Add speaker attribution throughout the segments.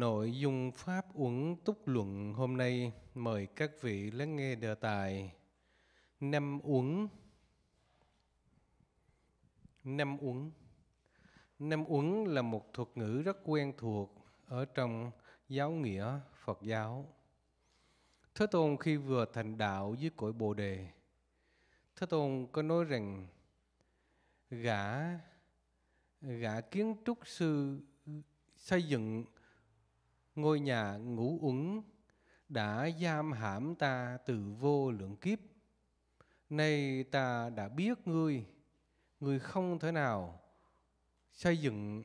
Speaker 1: Nội dung Pháp uống Túc Luận hôm nay mời các vị lắng nghe đề tài Năm uống Năm uống Năm uống là một thuật ngữ rất quen thuộc ở trong giáo nghĩa Phật giáo. Thế Tôn khi vừa thành đạo dưới cõi Bồ Đề, Thế Tôn có nói rằng gã gã kiến trúc sư xây dựng ngôi nhà ngũ uẩn đã giam hãm ta từ vô lượng kiếp. Nay ta đã biết ngươi, ngươi không thể nào xây dựng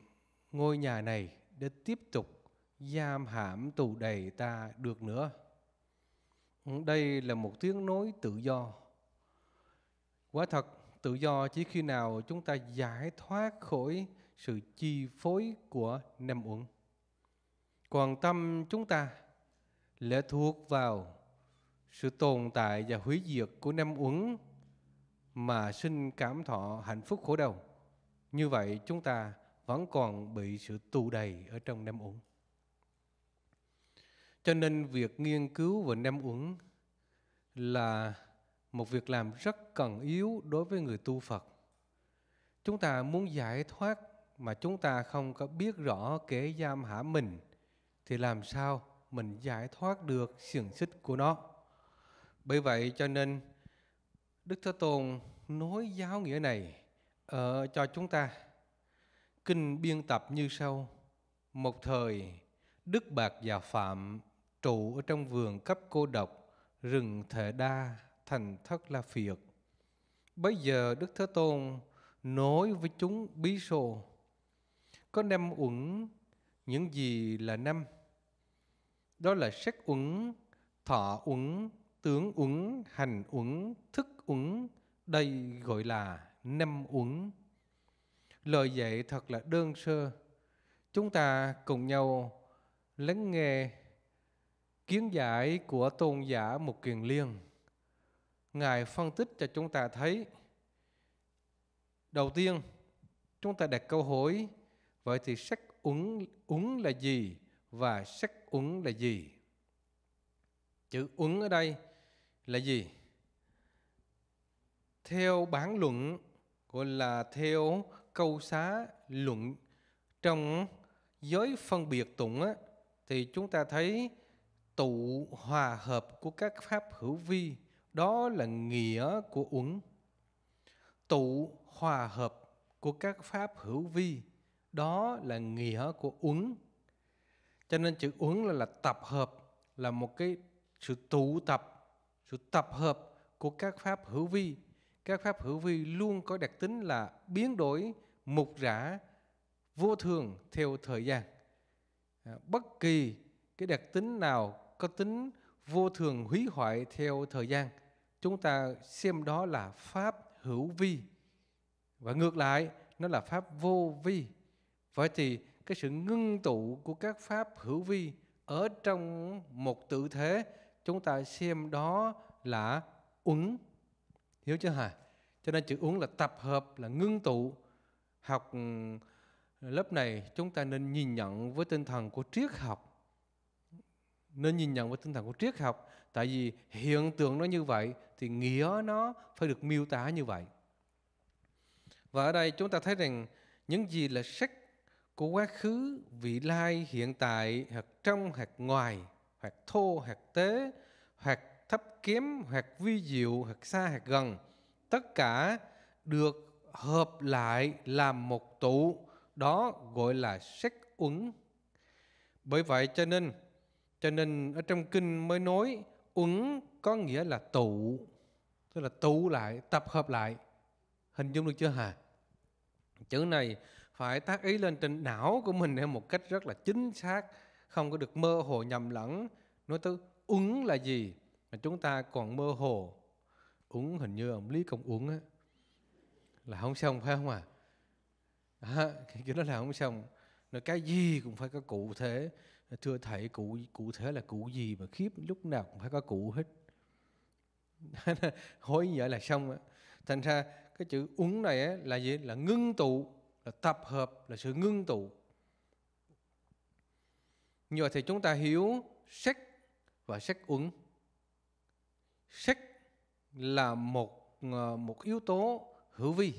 Speaker 1: ngôi nhà này để tiếp tục giam hãm tù đầy ta được nữa. Đây là một tiếng nói tự do. Quả thật, tự do chỉ khi nào chúng ta giải thoát khỏi sự chi phối của năm uẩn. Còn tâm chúng ta lệ thuộc vào sự tồn tại và hủy diệt của năm uẩn mà sinh cảm thọ hạnh phúc khổ đau. Như vậy chúng ta vẫn còn bị sự tù đầy ở trong năm uẩn. Cho nên việc nghiên cứu về năm uẩn là một việc làm rất cần yếu đối với người tu Phật. Chúng ta muốn giải thoát mà chúng ta không có biết rõ kẻ giam hãm mình – thì làm sao mình giải thoát được xiềng xích của nó. Bởi vậy cho nên Đức Thế Tôn nói giáo nghĩa này ở cho chúng ta. Kinh biên tập như sau. Một thời, Đức Bạc và Phạm trụ ở trong vườn cấp cô độc, rừng Thể Đa, thành Thất La Phiệt. Bây giờ Đức Thế Tôn nói với chúng bí sô, có năm uẩn những gì là năm, đó là sắc uẩn, thọ uẩn, tướng uẩn, hành uẩn, thức uẩn, đây gọi là năm uẩn. Lời dạy thật là đơn sơ. Chúng ta cùng nhau lắng nghe kiến giải của tôn giả Mục Kiền Liên. Ngài phân tích cho chúng ta thấy Đầu tiên, chúng ta đặt câu hỏi Vậy thì sắc uẩn, uẩn là gì? và sắc uẩn là gì? Chữ uẩn ở đây là gì? Theo bản luận gọi là theo câu xá luận trong giới phân biệt tụng á, thì chúng ta thấy tụ hòa hợp của các pháp hữu vi đó là nghĩa của uẩn tụ hòa hợp của các pháp hữu vi đó là nghĩa của uẩn cho nên chữ uống là là tập hợp là một cái sự tụ tập sự tập hợp của các pháp hữu vi các pháp hữu vi luôn có đặc tính là biến đổi mục rã vô thường theo thời gian à, bất kỳ cái đặc tính nào có tính vô thường hủy hoại theo thời gian chúng ta xem đó là pháp hữu vi và ngược lại nó là pháp vô vi vậy thì cái sự ngưng tụ của các pháp hữu vi ở trong một tự thế chúng ta xem đó là uẩn hiểu chưa hả cho nên chữ uẩn là tập hợp là ngưng tụ học ừ, lớp này chúng ta nên nhìn nhận với tinh thần của triết học nên nhìn nhận với tinh thần của triết học tại vì hiện tượng nó như vậy thì nghĩa nó phải được miêu tả như vậy và ở đây chúng ta thấy rằng những gì là sắc của quá khứ, vị lai, hiện tại, hoặc trong, hoặc ngoài, hoặc thô, hoặc tế, hoặc thấp kém, hoặc vi diệu, hoặc xa, hoặc gần. Tất cả được hợp lại làm một tụ, đó gọi là sắc uẩn. Bởi vậy cho nên cho nên ở trong kinh mới nói uẩn có nghĩa là tụ, tức là tụ lại, tập hợp lại. Hình dung được chưa hả? Chữ này phải tác ý lên trên não của mình theo một cách rất là chính xác không có được mơ hồ nhầm lẫn nói tới uống là gì mà chúng ta còn mơ hồ uống hình như ông lý công uống á là không xong phải không à, à cái đó là không xong nói cái gì cũng phải có cụ thể thưa thầy cụ cụ thể là cụ gì mà khiếp lúc nào cũng phải có cụ hết hối như vậy là xong thành ra cái chữ uống này á, là gì là ngưng tụ là tập hợp là sự ngưng tụ như vậy thì chúng ta hiểu sắc và sắc uẩn sắc là một ờ, một yếu tố hữu vi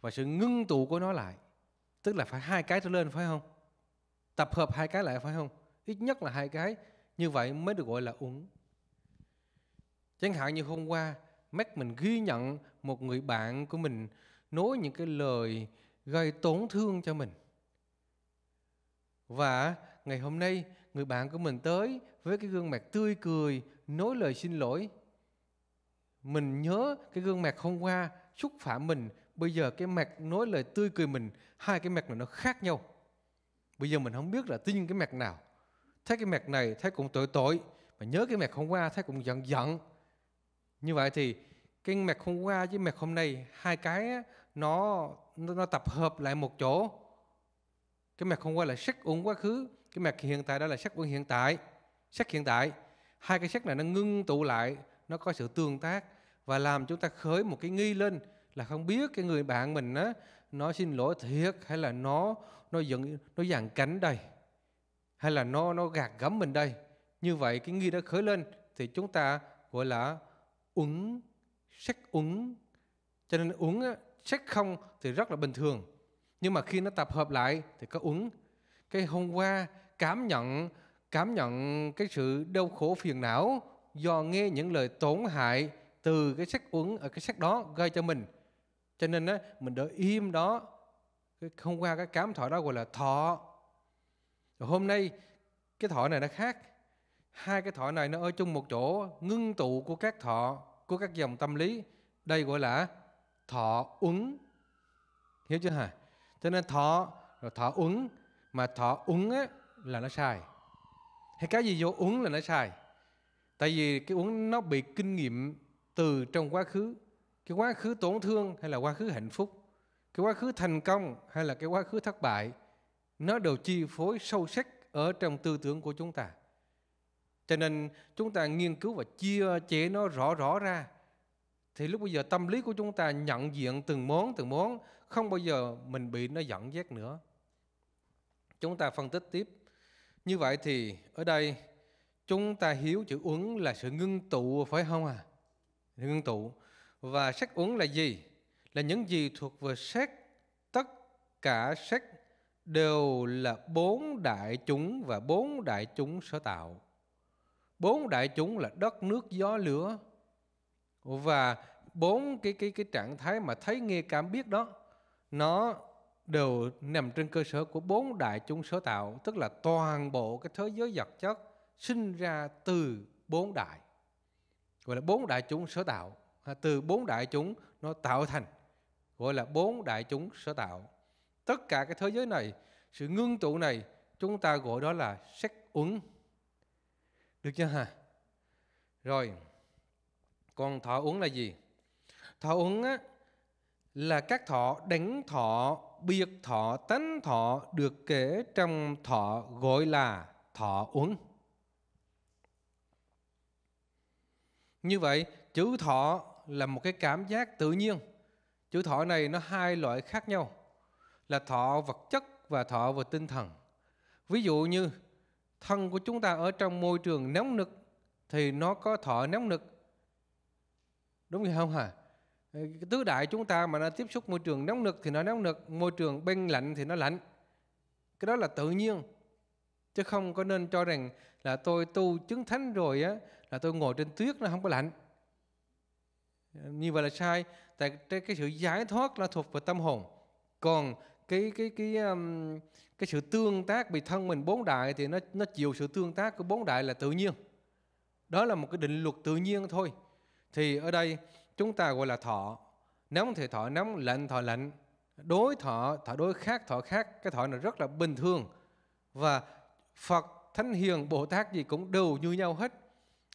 Speaker 1: và sự ngưng tụ của nó lại tức là phải hai cái trở lên phải không tập hợp hai cái lại phải không ít nhất là hai cái như vậy mới được gọi là uẩn chẳng hạn như hôm qua mắt mình ghi nhận một người bạn của mình nói những cái lời gây tổn thương cho mình. Và ngày hôm nay, người bạn của mình tới với cái gương mặt tươi cười, nói lời xin lỗi. Mình nhớ cái gương mặt hôm qua xúc phạm mình, bây giờ cái mặt nói lời tươi cười mình, hai cái mặt này nó khác nhau. Bây giờ mình không biết là tin cái mặt nào. Thấy cái mặt này thấy cũng tội tội, mà nhớ cái mặt hôm qua thấy cũng giận giận. Như vậy thì cái mặt hôm qua với mặt hôm nay hai cái nó nó, nó tập hợp lại một chỗ cái mạch không qua là sắc uẩn quá khứ cái mạch hiện tại đó là sắc uẩn hiện tại sắc hiện tại hai cái sắc này nó ngưng tụ lại nó có sự tương tác và làm chúng ta khởi một cái nghi lên là không biết cái người bạn mình á nó xin lỗi thiệt hay là nó nó giận nó dàn cánh đây hay là nó nó gạt gẫm mình đây như vậy cái nghi đã khởi lên thì chúng ta gọi là uẩn sắc uẩn cho nên uẩn check không thì rất là bình thường. Nhưng mà khi nó tập hợp lại thì có uống. Cái hôm qua cảm nhận cảm nhận cái sự đau khổ phiền não do nghe những lời tổn hại từ cái sách uống ở cái sách đó gây cho mình. Cho nên á, mình đợi im đó cái hôm qua cái cảm thọ đó gọi là thọ. Rồi hôm nay cái thọ này nó khác. Hai cái thọ này nó ở chung một chỗ, ngưng tụ của các thọ, của các dòng tâm lý. Đây gọi là thọ ứng hiểu chưa hả cho nên thọ rồi thọ ứng mà thọ ứng ấy là nó sai hay cái gì vô ứng là nó sai tại vì cái uống nó bị kinh nghiệm từ trong quá khứ cái quá khứ tổn thương hay là quá khứ hạnh phúc cái quá khứ thành công hay là cái quá khứ thất bại nó đều chi phối sâu sắc ở trong tư tưởng của chúng ta cho nên chúng ta nghiên cứu và chia chế nó rõ rõ ra thì lúc bây giờ tâm lý của chúng ta nhận diện từng món từng món không bao giờ mình bị nó dẫn dắt nữa chúng ta phân tích tiếp như vậy thì ở đây chúng ta hiếu chữ uống là sự ngưng tụ phải không à ngưng tụ và sắc uống là gì là những gì thuộc về sắc tất cả sắc đều là bốn đại chúng và bốn đại chúng sở tạo bốn đại chúng là đất nước gió lửa và bốn cái cái cái trạng thái mà thấy nghe cảm biết đó nó đều nằm trên cơ sở của bốn đại chúng sở tạo tức là toàn bộ cái thế giới vật chất sinh ra từ bốn đại gọi là bốn đại chúng sở tạo à, từ bốn đại chúng nó tạo thành gọi là bốn đại chúng sở tạo tất cả cái thế giới này sự ngưng tụ này chúng ta gọi đó là sắc uẩn được chưa hả rồi còn thọ uống là gì? Thọ uống á, là các thọ đánh thọ, biệt thọ, tánh thọ được kể trong thọ gọi là thọ uống. Như vậy, chữ thọ là một cái cảm giác tự nhiên. Chữ thọ này nó hai loại khác nhau là thọ vật chất và thọ về tinh thần. Ví dụ như thân của chúng ta ở trong môi trường nóng nực thì nó có thọ nóng nực đúng vậy không hả ờ, tứ đại chúng ta mà nó tiếp xúc môi trường nóng nực thì nó nóng nực môi trường bên lạnh thì nó lạnh cái đó là tự nhiên chứ không có nên cho rằng là tôi tu chứng thánh rồi á là tôi ngồi trên tuyết nó không có lạnh ờ, như vậy là sai tại cái sự giải thoát là thuộc về tâm hồn còn cái cái cái um, cái sự tương tác bị thân mình bốn đại thì nó nó chịu sự tương tác của bốn đại là tự nhiên đó là một cái định luật tự nhiên thôi thì ở đây chúng ta gọi là thọ. Nóng thì thọ nóng, lạnh thọ lạnh. Đối thọ, thọ đối khác, thọ khác. Cái thọ này rất là bình thường. Và Phật, Thánh Hiền, Bồ Tát gì cũng đều như nhau hết.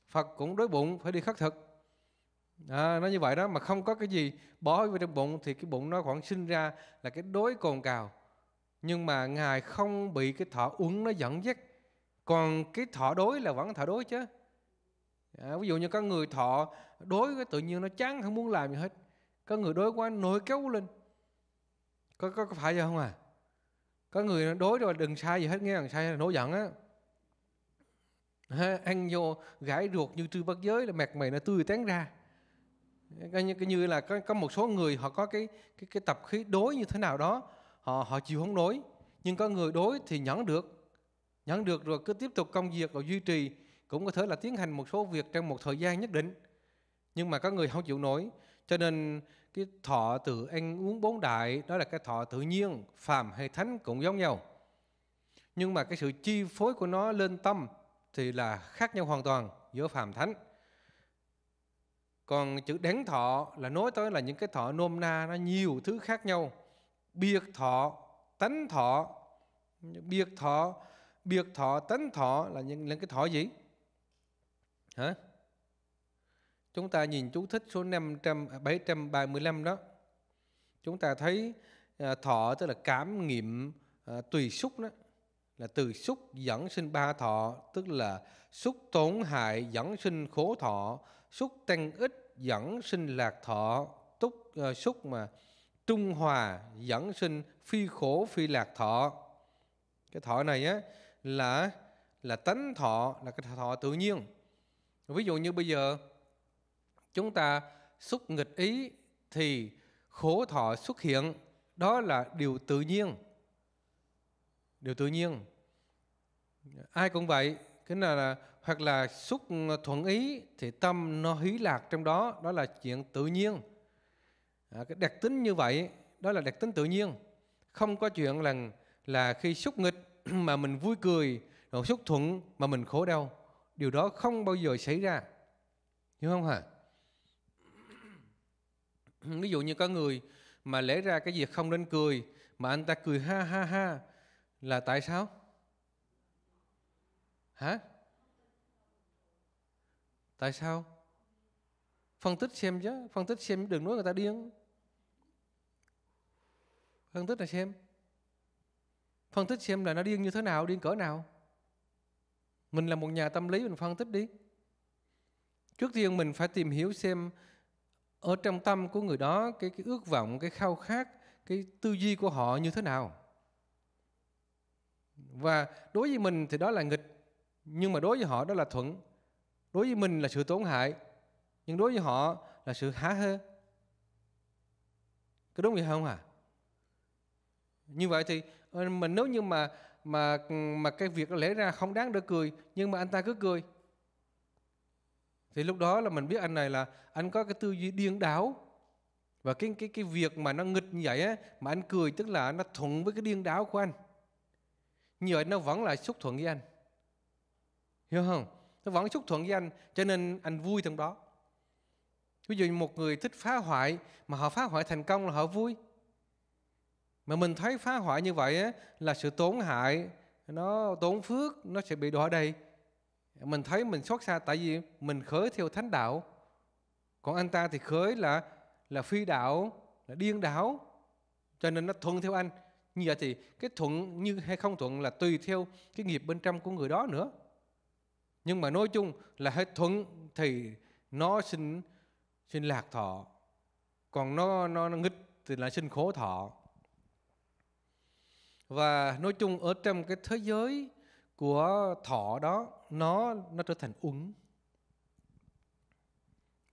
Speaker 1: Phật cũng đối bụng phải đi khắc thực. À, nó như vậy đó mà không có cái gì bỏ vào trong bụng thì cái bụng nó khoảng sinh ra là cái đối cồn cào nhưng mà ngài không bị cái thọ uống nó dẫn dắt còn cái thọ đối là vẫn thọ đối chứ à, ví dụ như có người thọ đối với tự nhiên nó chán không muốn làm gì hết có người đối quá nổi kéo lên có, có, có phải vậy không à có người đối rồi đừng sai gì hết nghe rằng sai là nổi giận á ăn vô gãi ruột như trư bất giới là mẹt mày nó tươi tán ra cái như, như là có, có một số người họ có cái cái cái tập khí đối như thế nào đó họ họ chịu không đối nhưng có người đối thì nhẫn được nhẫn được rồi cứ tiếp tục công việc rồi duy trì cũng có thể là tiến hành một số việc trong một thời gian nhất định nhưng mà các người không chịu nổi cho nên cái thọ từ anh uống bốn đại đó là cái thọ tự nhiên phàm hay thánh cũng giống nhau nhưng mà cái sự chi phối của nó lên tâm thì là khác nhau hoàn toàn giữa phàm thánh còn chữ đén thọ là nói tới là những cái thọ nôm na nó nhiều thứ khác nhau biệt thọ tánh thọ biệt thọ biệt thọ tánh thọ là những, những cái thọ gì hả Chúng ta nhìn chú thích số 500, 735 à, đó. Chúng ta thấy à, thọ tức là cảm nghiệm à, tùy xúc đó là từ xúc dẫn sinh ba thọ tức là xúc tổn hại dẫn sinh khổ thọ xúc tăng ích dẫn sinh lạc thọ túc uh, xúc mà trung hòa dẫn sinh phi khổ phi lạc thọ cái thọ này á là là tánh thọ là cái thọ tự nhiên ví dụ như bây giờ chúng ta xúc nghịch ý thì khổ thọ xuất hiện, đó là điều tự nhiên. Điều tự nhiên. Ai cũng vậy, cái là, hoặc là xúc thuận ý thì tâm nó hí lạc trong đó, đó là chuyện tự nhiên. À, cái đặc tính như vậy, đó là đặc tính tự nhiên. Không có chuyện là là khi xúc nghịch mà mình vui cười, rồi xúc thuận mà mình khổ đau. Điều đó không bao giờ xảy ra. Hiểu không hả? ví dụ như có người mà lẽ ra cái việc không nên cười mà anh ta cười ha ha ha là tại sao hả tại sao phân tích xem chứ phân tích xem đừng nói người ta điên phân tích là xem phân tích xem là nó điên như thế nào điên cỡ nào mình là một nhà tâm lý mình phân tích đi trước tiên mình phải tìm hiểu xem ở trong tâm của người đó cái, cái ước vọng cái khao khát cái tư duy của họ như thế nào và đối với mình thì đó là nghịch nhưng mà đối với họ đó là thuận đối với mình là sự tổn hại nhưng đối với họ là sự há hơ có đúng vậy không à như vậy thì ờ, mình nếu như mà mà mà cái việc lẽ ra không đáng để cười nhưng mà anh ta cứ cười thì lúc đó là mình biết anh này là anh có cái tư duy điên đảo và cái cái cái việc mà nó nghịch như vậy á, mà anh cười tức là nó thuận với cái điên đảo của anh như vậy nó vẫn là xúc thuận với anh hiểu không nó vẫn xúc thuận với anh cho nên anh vui trong đó ví dụ một người thích phá hoại mà họ phá hoại thành công là họ vui mà mình thấy phá hoại như vậy á, là sự tổn hại nó tốn phước nó sẽ bị đọa đầy mình thấy mình xót xa tại vì mình khởi theo thánh đạo còn anh ta thì khởi là là phi đạo là điên đảo cho nên nó thuận theo anh như vậy thì cái thuận như hay không thuận là tùy theo cái nghiệp bên trong của người đó nữa nhưng mà nói chung là hết thuận thì nó sinh sinh lạc thọ còn nó nó, nó nghịch thì là sinh khổ thọ và nói chung ở trong cái thế giới của thọ đó nó nó trở thành uẩn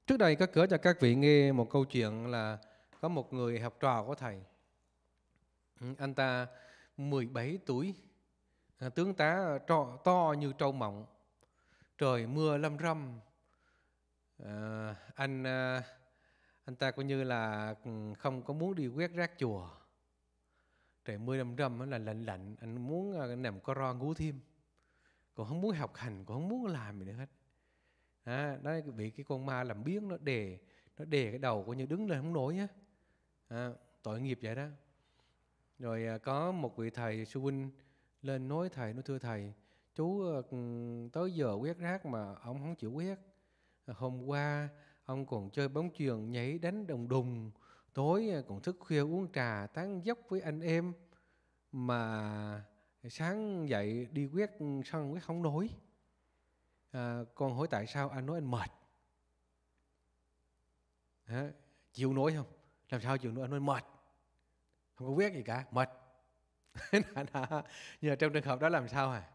Speaker 1: trước đây có cỡ cho các vị nghe một câu chuyện là có một người học trò của thầy ừ, anh ta 17 tuổi à, tướng tá to, to như trâu mộng trời mưa lâm râm à, anh à, anh ta coi như là ừ, không có muốn đi quét rác chùa trời mưa lâm râm là lạnh lạnh anh muốn à, nằm co ro ngủ thêm còn không muốn học hành còn không muốn làm gì nữa hết à, nó bị cái con ma làm biếng nó đề nó đề cái đầu coi như đứng lên không nổi á à, tội nghiệp vậy đó rồi à, có một vị thầy sư huynh lên nói thầy nói thưa thầy chú ờ, tới giờ quét rác mà ông không chịu quét hôm qua ông còn chơi bóng chuyền nhảy đánh đồng đùng tối à, còn thức khuya uống trà tán dốc với anh em mà sáng dậy đi quét sân quét không nổi à, con hỏi tại sao anh nói anh mệt à, chịu nổi không làm sao chịu nổi anh nói mệt không có quét gì cả mệt nhưng trong trường hợp đó làm sao à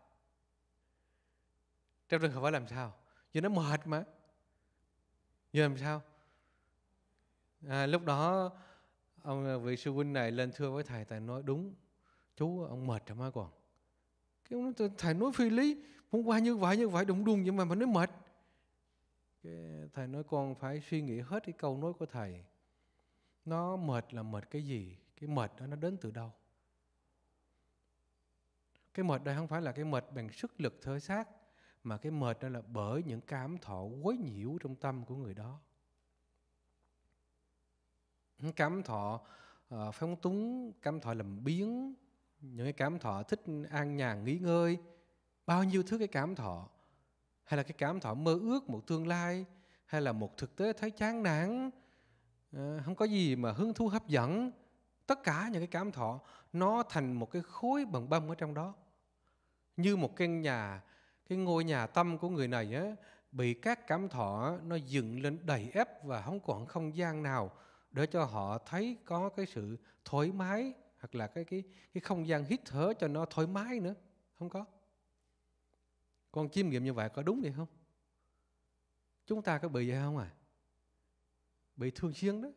Speaker 1: trong trường hợp đó làm sao vì nó mệt mà như làm sao à, lúc đó ông à, vị sư huynh này lên thưa với thầy thầy nói đúng chú ông mệt rồi má còn cái ông nói thầy nói phi lý hôm qua như vậy như vậy đụng đùng nhưng mà mình nói mệt cái thầy nói con phải suy nghĩ hết cái câu nói của thầy nó mệt là mệt cái gì cái mệt đó nó đến từ đâu cái mệt đây không phải là cái mệt bằng sức lực thở xác mà cái mệt đó là bởi những cảm thọ quấy nhiễu trong tâm của người đó cảm thọ uh, phóng túng cảm thọ làm biến những cái cảm thọ thích an nhàn nghỉ ngơi bao nhiêu thứ cái cảm thọ hay là cái cảm thọ mơ ước một tương lai hay là một thực tế thấy chán nản ờ, không có gì mà hứng thú hấp dẫn tất cả những cái cảm thọ nó thành một cái khối bần bông ở trong đó như một căn nhà cái ngôi nhà tâm của người này á, bị các cảm thọ nó dựng lên đầy ép và không còn không gian nào để cho họ thấy có cái sự thoải mái hoặc là cái cái cái không gian hít thở cho nó thoải mái nữa không có con chiêm nghiệm như vậy có đúng vậy không chúng ta có bị vậy không à bị thương xuyên đó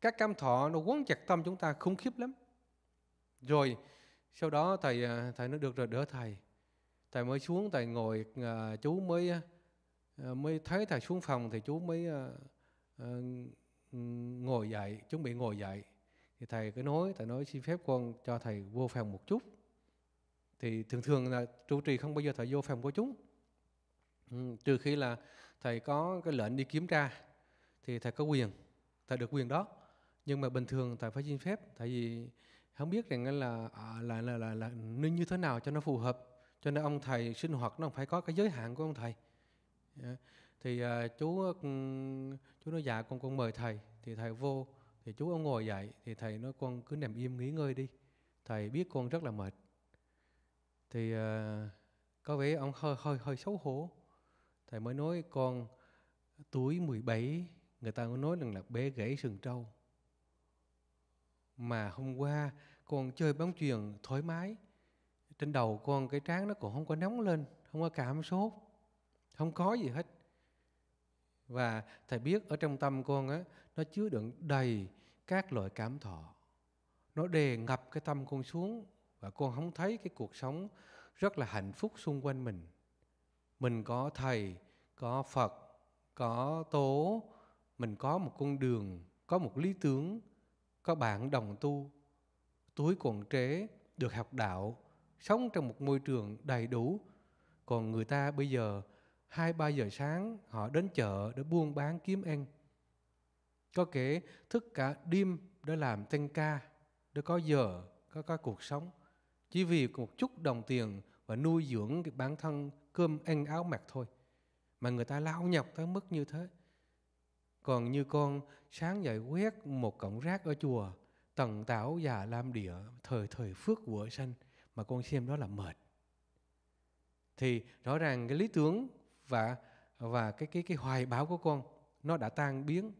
Speaker 1: các cam thọ nó quấn chặt tâm chúng ta khủng khiếp lắm rồi sau đó thầy à, thầy nó được rồi đỡ thầy thầy mới xuống thầy ngồi à, chú mới à, mới thấy thầy xuống phòng thì chú mới ngồi dậy chuẩn bị ngồi dậy thì thầy cứ nói thầy nói xin phép con cho thầy vô phòng một chút thì thường thường là trụ trì không bao giờ thầy vô phòng của chúng ừ, trừ khi là thầy có cái lệnh đi kiểm tra thì thầy có quyền thầy được quyền đó nhưng mà bình thường thầy phải xin phép tại vì không biết rằng là à, là là là, là nên như thế nào cho nó phù hợp cho nên ông thầy sinh hoạt nó phải có cái giới hạn của ông thầy dạ. thì uh, chú ừ, chú nói dạ con con mời thầy thì thầy vô thì chú ông ngồi dậy thì thầy nói con cứ nằm im nghỉ ngơi đi. Thầy biết con rất là mệt. Thì uh, có vẻ ông hơi hơi hơi xấu hổ. Thầy mới nói con tuổi 17 người ta có nói rằng là bé gãy sừng trâu. Mà hôm qua con chơi bóng chuyền thoải mái. Trên đầu con cái trán nó cũng không có nóng lên, không có cảm sốt, không có gì hết và Thầy biết ở trong tâm con á, nó chứa đựng đầy các loại cảm thọ. Nó đè ngập cái tâm con xuống và con không thấy cái cuộc sống rất là hạnh phúc xung quanh mình. Mình có Thầy, có Phật, có Tố, mình có một con đường, có một lý tưởng, có bạn đồng tu. Tuổi còn trẻ, được học đạo, sống trong một môi trường đầy đủ. Còn người ta bây giờ hai ba giờ sáng họ đến chợ để buôn bán kiếm ăn. Có kể thức cả đêm để làm tăng ca, để có giờ, có có cuộc sống. Chỉ vì một chút đồng tiền và nuôi dưỡng cái bản thân cơm ăn áo mặc thôi. Mà người ta lao nhọc tới mức như thế. Còn như con sáng dậy quét một cọng rác ở chùa, tần tảo già lam địa, thời thời phước vựa sanh, mà con xem đó là mệt. Thì rõ ràng cái lý tưởng và và cái cái cái hoài bão của con nó đã tan biến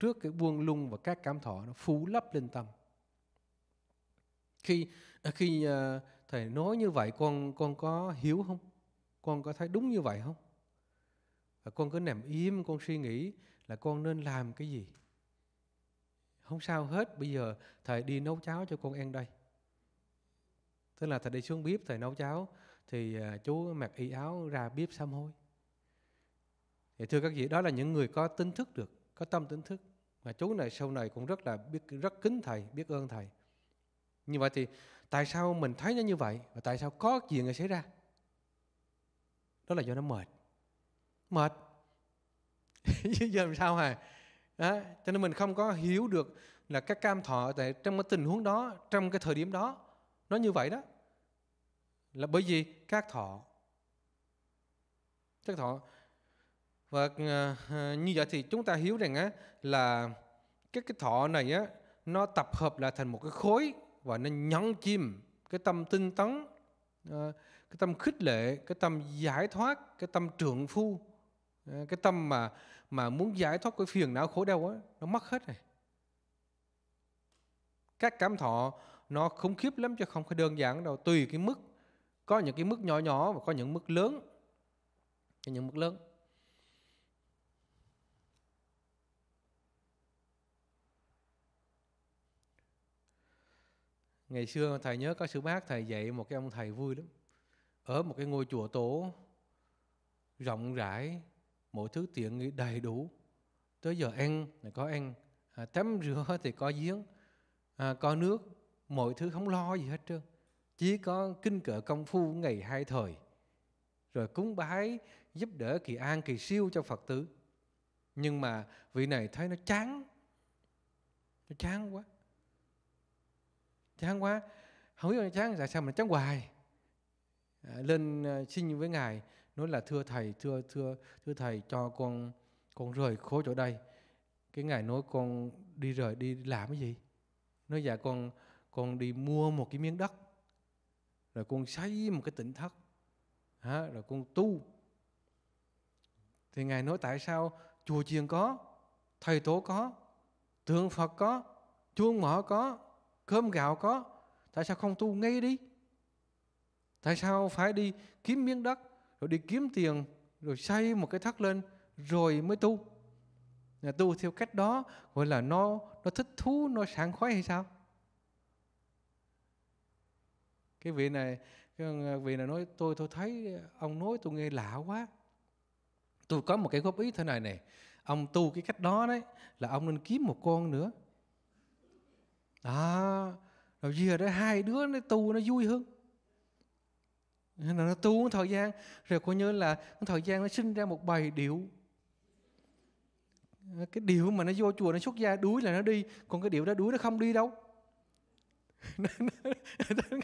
Speaker 1: trước cái buông lung và các cảm thọ nó phủ lấp lên tâm khi khi ờ, thầy nói như vậy con con có hiểu không con có thấy đúng như vậy không và con cứ nằm im con suy nghĩ là con nên làm cái gì không sao hết bây giờ thầy đi nấu cháo cho con ăn đây tức là thầy đi xuống bếp thầy nấu cháo thì ờ, chú mặc y áo ra bếp sám hối thì dạ, thưa các vị, đó là những người có tính thức được, có tâm tính thức. Mà chú này sau này cũng rất là biết rất kính thầy, biết ơn thầy. Như vậy thì tại sao mình thấy nó như vậy và tại sao có chuyện này xảy ra? Đó là do nó mệt. Mệt. Chứ giờ làm sao hả? Đó, cho nên mình không có hiểu được là các cam thọ tại trong cái tình huống đó, trong cái thời điểm đó nó như vậy đó. Là bởi vì các thọ các thọ và à, à, như vậy thì chúng ta hiểu rằng á là cái cái thọ này á nó tập hợp lại thành một cái khối và nó nhấn chìm cái tâm tinh tấn à, cái tâm khích lệ cái tâm giải thoát cái tâm trượng phu cái tâm mà mà muốn giải thoát cái phiền não khổ đau á nó mất hết rồi các cảm thọ nó khủng khiếp lắm chứ không phải đơn giản đâu tùy cái mức có những cái mức nhỏ nhỏ và có những mức lớn những mức lớn ngày xưa thầy nhớ có sư bác thầy dạy một cái ông thầy vui lắm ở một cái ngôi chùa tổ rộng rãi mọi thứ tiện nghi đầy đủ tới giờ ăn thì có ăn à, tắm rửa thì có giếng à, có nước mọi thứ không lo gì hết trơn chỉ có kinh cỡ công phu ngày hai thời rồi cúng bái giúp đỡ kỳ an kỳ siêu cho phật tử nhưng mà vị này thấy nó chán nó chán quá chán quá không biết chán tại sao mình chán hoài à, lên à, xin với ngài nói là thưa thầy thưa thưa thưa thầy cho con con rời khổ chỗ đây cái ngài nói con đi rời đi làm cái gì nói dạ con con đi mua một cái miếng đất rồi con xây một cái tỉnh thất hả rồi con tu thì ngài nói tại sao chùa chiền có thầy tổ có tượng phật có chuông mỏ có cơm gạo có, tại sao không tu ngay đi? Tại sao phải đi kiếm miếng đất, rồi đi kiếm tiền, rồi xây một cái thất lên, rồi mới tu? Là tu theo cách đó gọi là nó nó thích thú, nó sảng khoái hay sao? Cái vị này, cái ờ, vị này nói tôi tôi thấy ông nói tôi nghe lạ quá. Tôi có một cái góp ý thế này này, ông tu cái cách đó đấy là ông nên kiếm một con nữa đó à, rồi giờ đó hai đứa nó tu nó vui hơn nên là nó tu một thời gian rồi coi như là một thời gian nó sinh ra một bài điệu cái điệu mà nó vô chùa nó xuất gia đuối là nó đi còn cái điệu đó đuối nó không đi đâu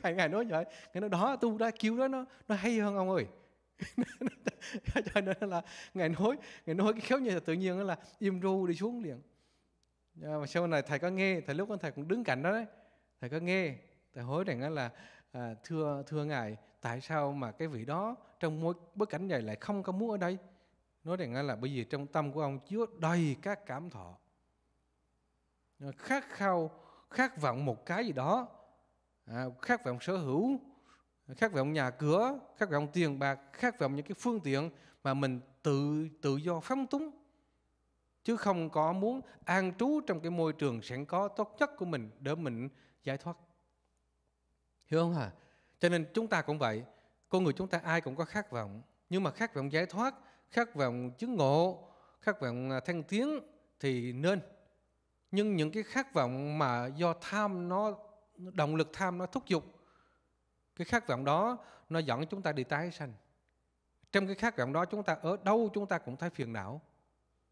Speaker 1: ngày ngày nói vậy ngày nó đó tu đó kêu đó nó nó hay hơn ông ơi cho nên là ngày nói ngày nói cái khéo như là tự nhiên là im ru đi xuống liền à, mà sau này thầy có nghe thầy lúc con thầy cũng đứng cạnh đó đấy thầy có nghe thầy hối rằng là à, thưa thưa ngài tại sao mà cái vị đó trong mỗi bức cảnh này lại không có muốn ở đây nói rằng là bởi vì trong tâm của ông chứa đầy các cảm thọ ờ, khát khao khát vọng một cái gì đó à, khát vọng sở hữu khát vọng nhà cửa khát vọng tiền bạc khát vọng những cái phương tiện mà mình tự tự do phóng túng chứ không có muốn an trú trong cái môi trường sẵn có tốt nhất của mình để mình giải thoát. Hiểu không hả? Cho nên chúng ta cũng vậy, con người chúng ta ai cũng có khát vọng, nhưng mà khát vọng giải thoát, khát vọng chứng ngộ, khát vọng à, thăng tiến thì nên. Nhưng những cái khát vọng mà do tham nó động lực tham nó thúc giục cái khát vọng đó nó dẫn chúng ta đi tái sanh. Trong cái khát vọng đó chúng ta ở đâu chúng ta cũng thấy phiền não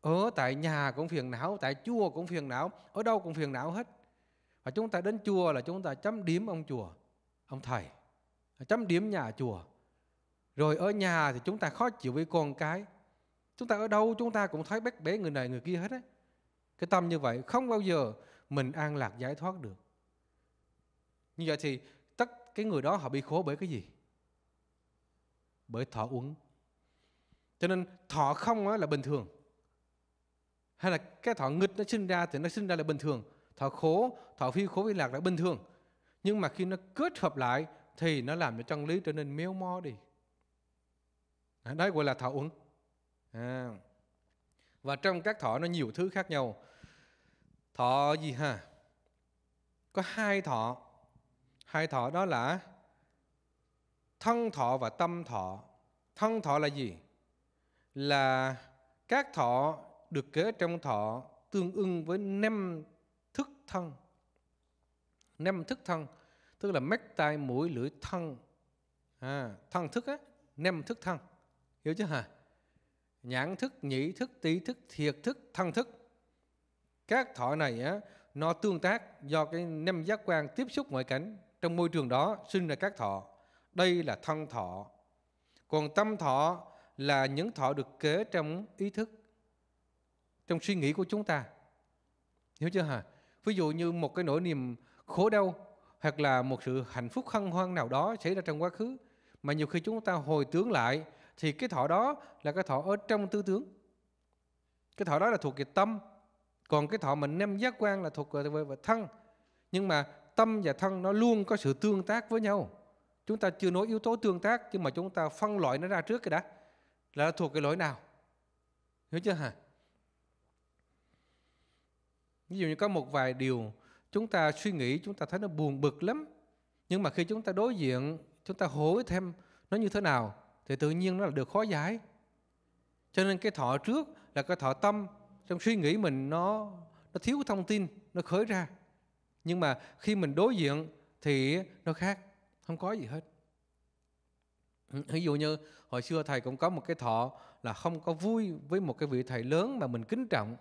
Speaker 1: ở tại nhà cũng phiền não tại chùa cũng phiền não ở đâu cũng phiền não hết và chúng ta đến chùa là chúng ta chấm điểm ông chùa ông thầy chấm điểm nhà chùa rồi ở nhà thì chúng ta khó chịu với con cái chúng ta ở đâu chúng ta cũng thấy bách bế người này người kia hết đấy. cái tâm như vậy không bao giờ mình an lạc giải thoát được như vậy thì tất cái người đó họ bị khổ bởi cái gì bởi thọ uống cho nên thọ không là bình thường hay là cái thọ ngực nó sinh ra thì nó sinh ra là bình thường thọ khổ thọ phi khổ phi lạc là bình thường nhưng mà khi nó kết hợp lại thì nó làm cho chân lý trở nên méo mó đi à, đấy gọi là thọ uẩn à. và trong các thọ nó nhiều thứ khác nhau thọ gì ha có hai thọ hai thọ đó là thân thọ và tâm thọ thân thọ là gì là các thọ được kể trong thọ tương ưng với năm thức thân. Năm thức thân, tức là mắt, tai, mũi, lưỡi, thân. À, thân thức á, năm thức thân. Hiểu chứ hả? Nhãn thức, nhĩ thức, tí thức, thiệt thức, thân thức. Các thọ này á, nó tương tác do cái năm giác quan tiếp xúc ngoại cảnh trong môi trường đó sinh ra các thọ. Đây là thân thọ. Còn tâm thọ là những thọ được kế trong ý thức trong suy nghĩ của chúng ta. Hiểu chưa hả? Ví dụ như một cái nỗi niềm khổ đau hoặc là một sự hạnh phúc hân hoan nào đó xảy ra trong quá khứ mà nhiều khi chúng ta hồi tưởng lại thì cái thọ đó là cái thọ ở trong tư tưởng. Cái thọ đó là thuộc về tâm. Còn cái thọ mình năm giác quan là thuộc về, về thân. Nhưng mà tâm và thân nó luôn có sự tương tác với nhau. Chúng ta chưa nói yếu tố tương tác nhưng mà chúng ta phân loại nó ra trước cái đã. Là thuộc cái lỗi nào. Hiểu chưa hả? ví dụ như có một vài điều chúng ta suy nghĩ chúng ta thấy nó buồn bực lắm nhưng mà khi chúng ta đối diện chúng ta hối thêm nó như thế nào thì tự nhiên nó là được khó giải cho nên cái thọ trước là cái thọ tâm trong suy nghĩ mình nó nó thiếu thông tin nó khởi ra nhưng mà khi mình đối diện thì nó khác không có gì hết ví dụ như hồi xưa thầy cũng có một cái thọ là không có vui với một cái vị thầy lớn mà mình kính trọng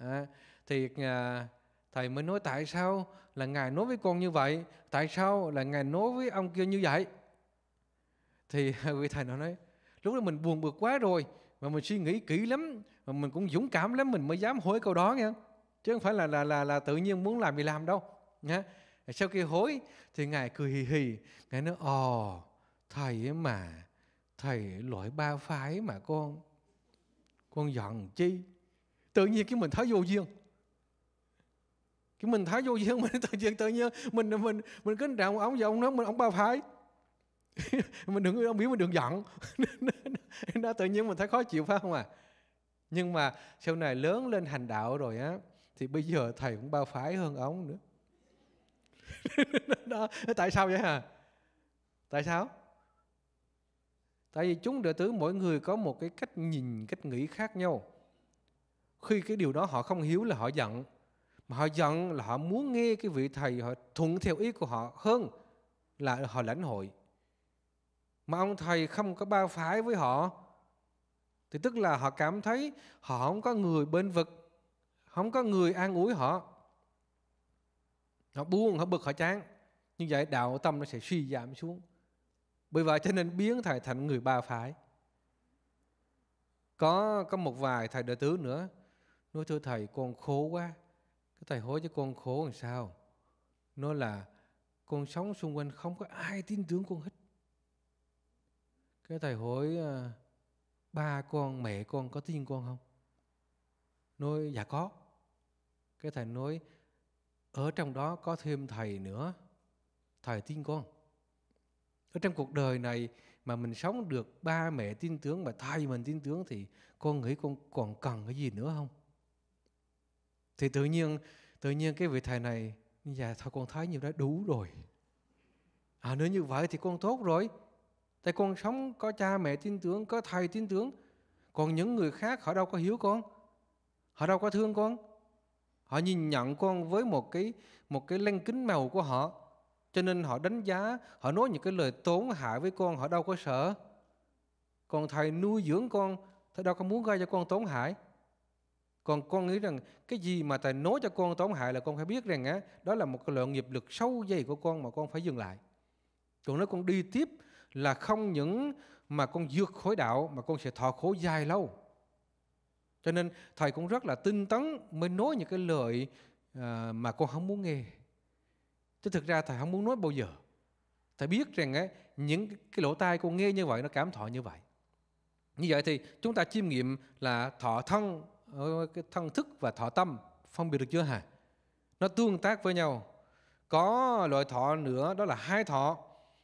Speaker 1: à, thì à, thầy mới nói tại sao là ngài nói với con như vậy tại sao là ngài nói với ông kia như vậy thì vị thầy nó nói lúc đó mình buồn bực quá rồi mà mình suy nghĩ kỹ lắm mà mình cũng dũng cảm lắm mình mới dám hối câu đó nghe chứ không phải là là là là tự nhiên muốn làm thì làm đâu nhá sau khi hối thì ngài cười hì hì ngài nói ồ thầy ấy mà thầy loại ba phái mà con con giận chi tự nhiên cái mình thấy vô duyên cái mình thấy vô duyên mình tự nhiên tự nhiên mình mình mình cứ đạo ông và ông nói mình ông bao phái mình đừng ông biết mình đừng giận nó tự nhiên mình thấy khó chịu phải không à nhưng mà sau này lớn lên hành đạo rồi á thì bây giờ thầy cũng bao phái hơn ông nữa đó tại sao vậy hả tại sao tại vì chúng đệ tử mỗi người có một cái cách nhìn cách nghĩ khác nhau khi cái điều đó họ không hiếu là họ giận mà họ giận là họ muốn nghe cái vị thầy họ thuận theo ý của họ hơn là họ lãnh hội mà ông thầy không có ba phái với họ thì tức là họ cảm thấy họ không có người bên vực không có người an ủi họ họ buông họ bực họ chán như vậy đạo tâm nó sẽ suy giảm xuống bởi vậy cho nên biến thầy thành người ba phái có có một vài thầy đệ tử nữa Nói thưa thầy con khổ quá Cái thầy hỏi cho con khổ làm sao Nó là con sống xung quanh không có ai tin tưởng con hết Cái thầy hỏi ờ, Ba con mẹ con có tin con không Nói dạ có Cái thầy nói Ở trong đó có thêm thầy nữa Thầy tin con ở trong cuộc đời này mà mình sống được ba mẹ tin tưởng mà thầy mình tin tưởng thì con nghĩ con còn cần cái gì nữa không? thì tự nhiên tự nhiên cái vị thầy này dạ thôi con thấy như đó đủ rồi à nếu như vậy thì con tốt rồi tại con sống có cha mẹ tin tưởng có thầy tin tưởng còn những người khác họ đâu có hiểu con họ đâu có thương con họ nhìn nhận con với một cái một cái lăng kính màu của họ cho nên họ đánh giá họ nói những cái lời tốn hại với con họ đâu có sợ còn thầy nuôi dưỡng con thầy đâu có muốn gây cho con tốn hại còn con nghĩ rằng cái gì mà thầy nói cho con tổn hại là con phải biết rằng á đó là một cái lượng nghiệp lực sâu dày của con mà con phải dừng lại còn nếu con đi tiếp là không những mà con vượt khối đạo mà con sẽ thọ khổ dài lâu cho nên thầy cũng rất là tinh tấn mới nói những cái lời à, mà con không muốn nghe chứ thực ra thầy không muốn nói bao giờ thầy biết rằng á, những cái lỗ tai con nghe như vậy nó cảm thọ như vậy như vậy thì chúng ta chiêm nghiệm là thọ thân Ờ, cái thân thức và thọ tâm phân biệt được chưa hả nó tương tác với nhau có loại thọ nữa đó là hai thọ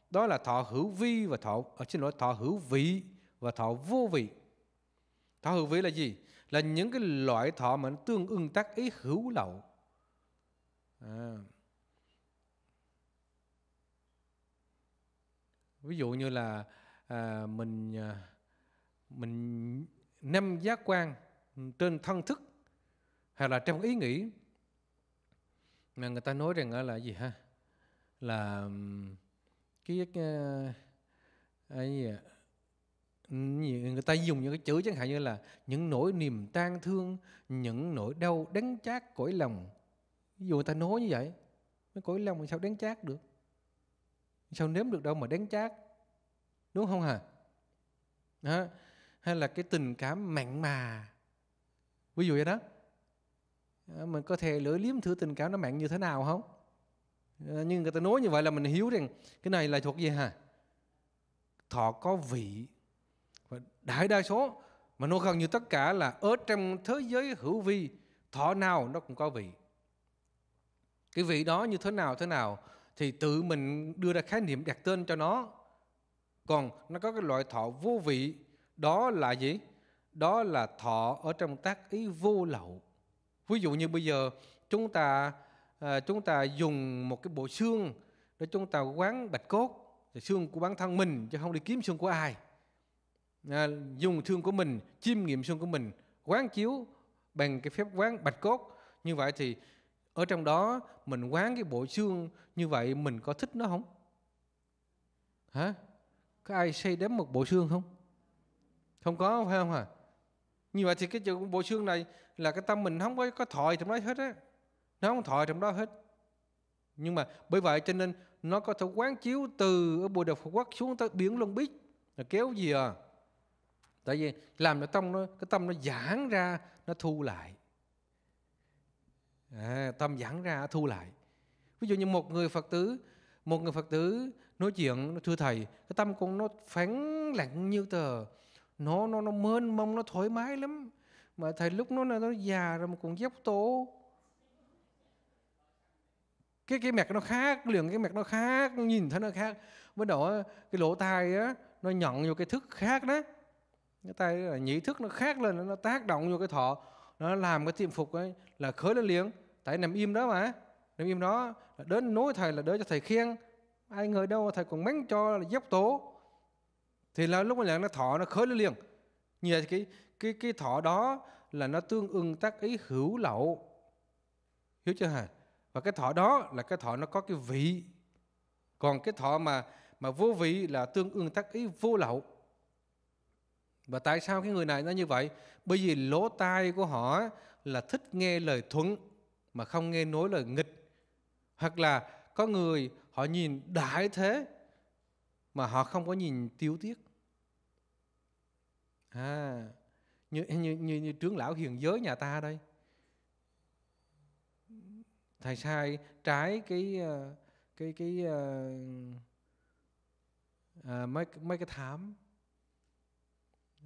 Speaker 1: đó là thọ hữu vi và thọ ở ờ, trên lỗi thọ hữu vị và thọ vô vị thọ hữu vị là gì là những cái loại thọ mà nó tương ưng tác ý hữu lậu à. ví dụ như là à, mình à, mình năm giác quan trên thân thức hay là trong ý nghĩ mà người ta nói rằng là gì ha là cái, cái, ờ, cái gì người ta dùng những cái chữ chẳng hạn như là những nỗi niềm tang thương những nỗi đau đắng chát cõi lòng dù người ta nói như vậy cái cõi lòng sao đắng chát được sao nếm được đâu mà đắng chát đúng không hả à? hay là cái tình cảm mặn mà ví dụ vậy đó ờ, mình có thể lưỡi liếm thử tình cảm nó mạnh như thế nào không ờ, nhưng người ta nói như vậy là mình hiểu rằng cái này là thuộc gì hả thọ có vị và đại đa số mà nó gần như tất cả là ở trong thế giới hữu vi thọ nào nó cũng có vị cái vị đó như thế nào thế nào thì tự mình đưa ra khái niệm đặt tên cho nó còn nó có cái loại thọ vô vị đó là gì đó là thọ ở trong tác ý vô lậu ví dụ như bây giờ chúng ta à, chúng ta dùng một cái bộ xương để chúng ta quán bạch cốt xương của bản thân mình chứ không đi kiếm xương của ai à, dùng xương của mình chiêm nghiệm xương của mình quán chiếu bằng cái phép quán bạch cốt như vậy thì ở trong đó mình quán cái bộ xương như vậy mình có thích nó không hả có ai xây đếm một bộ xương không không có phải không à như vậy thì cái chữ bộ xương này là cái tâm mình không có có thòi trong đó hết á nó không thòi trong đó hết nhưng mà bởi vậy cho nên nó có thể quán chiếu từ ở Bồ Đà Phật Quốc xuống tới biển Long Bích là kéo gì à tại vì làm cho tâm nó cái tâm nó giãn ra nó thu lại à, tâm giãn ra thu lại ví dụ như một người Phật tử một người Phật tử nói chuyện thưa thầy cái tâm con nó phán lặng như tờ nó nó nó mênh mông nó thoải mái lắm mà thầy lúc nó là nó già rồi mà còn dốc tố cái cái mẹt nó khác liền cái mẹt nó khác nhìn thấy nó khác bắt đầu cái lỗ tai á nó nhận vô cái thức khác đó cái tai là nhĩ thức nó khác lên nó tác động vô cái thọ nó làm cái tiệm phục ấy là khởi lên liền tại nằm im đó mà nằm im đó đến nối thầy là đỡ cho thầy khen ai ngờ đâu thầy còn mắng cho là dốc tố thì là lúc mà nó thọ nó khởi lên liền như vậy cái cái cái thọ đó là nó tương ưng tác ý hữu lậu hiểu chưa hả và cái thọ đó là cái thọ nó có cái vị còn cái thọ mà mà vô vị là tương ưng tác ý vô lậu và tại sao cái người này nó như vậy bởi vì lỗ tai của họ là thích nghe lời thuận mà không nghe nối lời nghịch hoặc là có người họ nhìn đại thế mà họ không có nhìn tiêu tiết à, như, như, như, như trưởng lão hiền giới nhà ta đây thầy sai trái cái ờ, cái cái à, mấy mấy cái thảm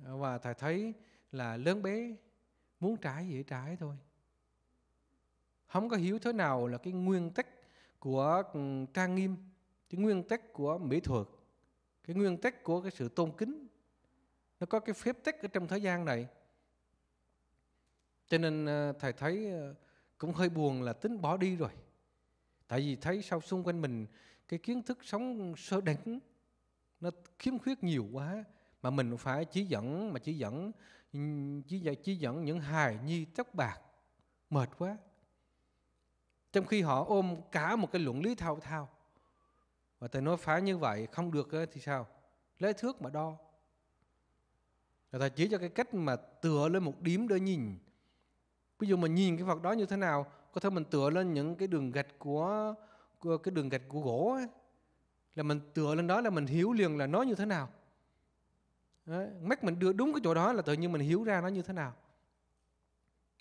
Speaker 1: và thầy thấy là lớn bé muốn trái gì trái thôi không có hiểu thế nào là cái nguyên tắc của ừ, trang nghiêm cái nguyên tắc của mỹ thuật cái nguyên tắc của cái sự tôn kính nó có cái phép tích ở trong thời gian này cho nên ờ, thầy thấy ờ, cũng hơi buồn là tính bỏ đi rồi tại vì thấy sau xung quanh mình cái kiến thức sống sơ đẳng nó khiếm khuyết nhiều quá mà mình phải chỉ dẫn mà chỉ dẫn chỉ dạy chỉ dẫn những hài nhi tóc bạc mệt quá trong khi họ ôm cả một cái luận lý thao thao và thầy nói phá như vậy không được thì sao lấy thước mà đo người ta chỉ cho cái cách mà tựa lên một điểm để nhìn ví dụ mình nhìn cái vật đó như thế nào có thể mình tựa lên những cái đường gạch của, của cái đường gạch của gỗ ấy. là mình tựa lên đó là mình hiểu liền là nó như thế nào Đấy, mắt mình đưa đúng cái chỗ đó là tự nhiên mình hiểu ra nó như thế nào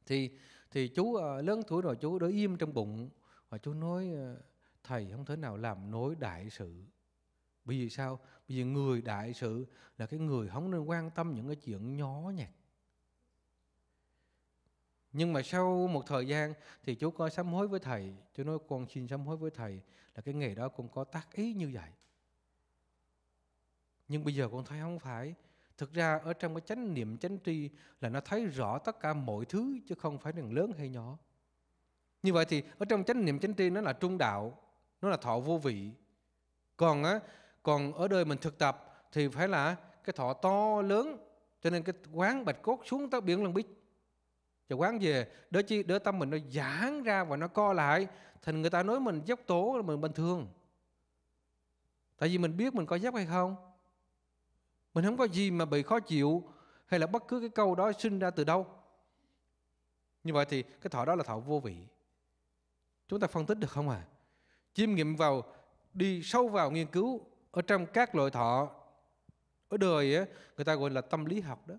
Speaker 1: thì thì chú ờ, lớn tuổi rồi chú đối im trong bụng và chú nói ờ, thầy không thể nào làm nối đại sự bởi vì sao? Bởi vì người đại sự là cái người không nên quan tâm những cái chuyện nhỏ nhặt. Nhưng mà sau một thời gian thì chú coi sám hối với thầy, chú nói con xin sám hối với thầy là cái nghề đó con có tác ý như vậy. Nhưng bây giờ con thấy không phải, thực ra ở trong cái chánh niệm chánh tri là nó thấy rõ tất cả mọi thứ chứ không phải rằng lớn hay nhỏ. Như vậy thì ở trong chánh niệm chánh tri nó là trung đạo, nó là thọ vô vị. Còn á còn ở đời mình thực tập thì phải là cái thọ to lớn cho nên cái quán bạch cốt xuống tới biển lăng bích và quán về đỡ chi đỡ tâm mình nó giãn ra và nó co lại thành người ta nói mình dốc tố là mình bình thường tại vì mình biết mình có dốc hay không mình không có gì mà bị khó chịu hay là bất cứ cái câu đó sinh ra từ đâu như vậy thì cái thọ đó là thọ vô vị chúng ta phân tích được không à chiêm nghiệm vào đi sâu vào nghiên cứu ở trong các loại thọ ở đời á, người ta gọi là tâm lý học đó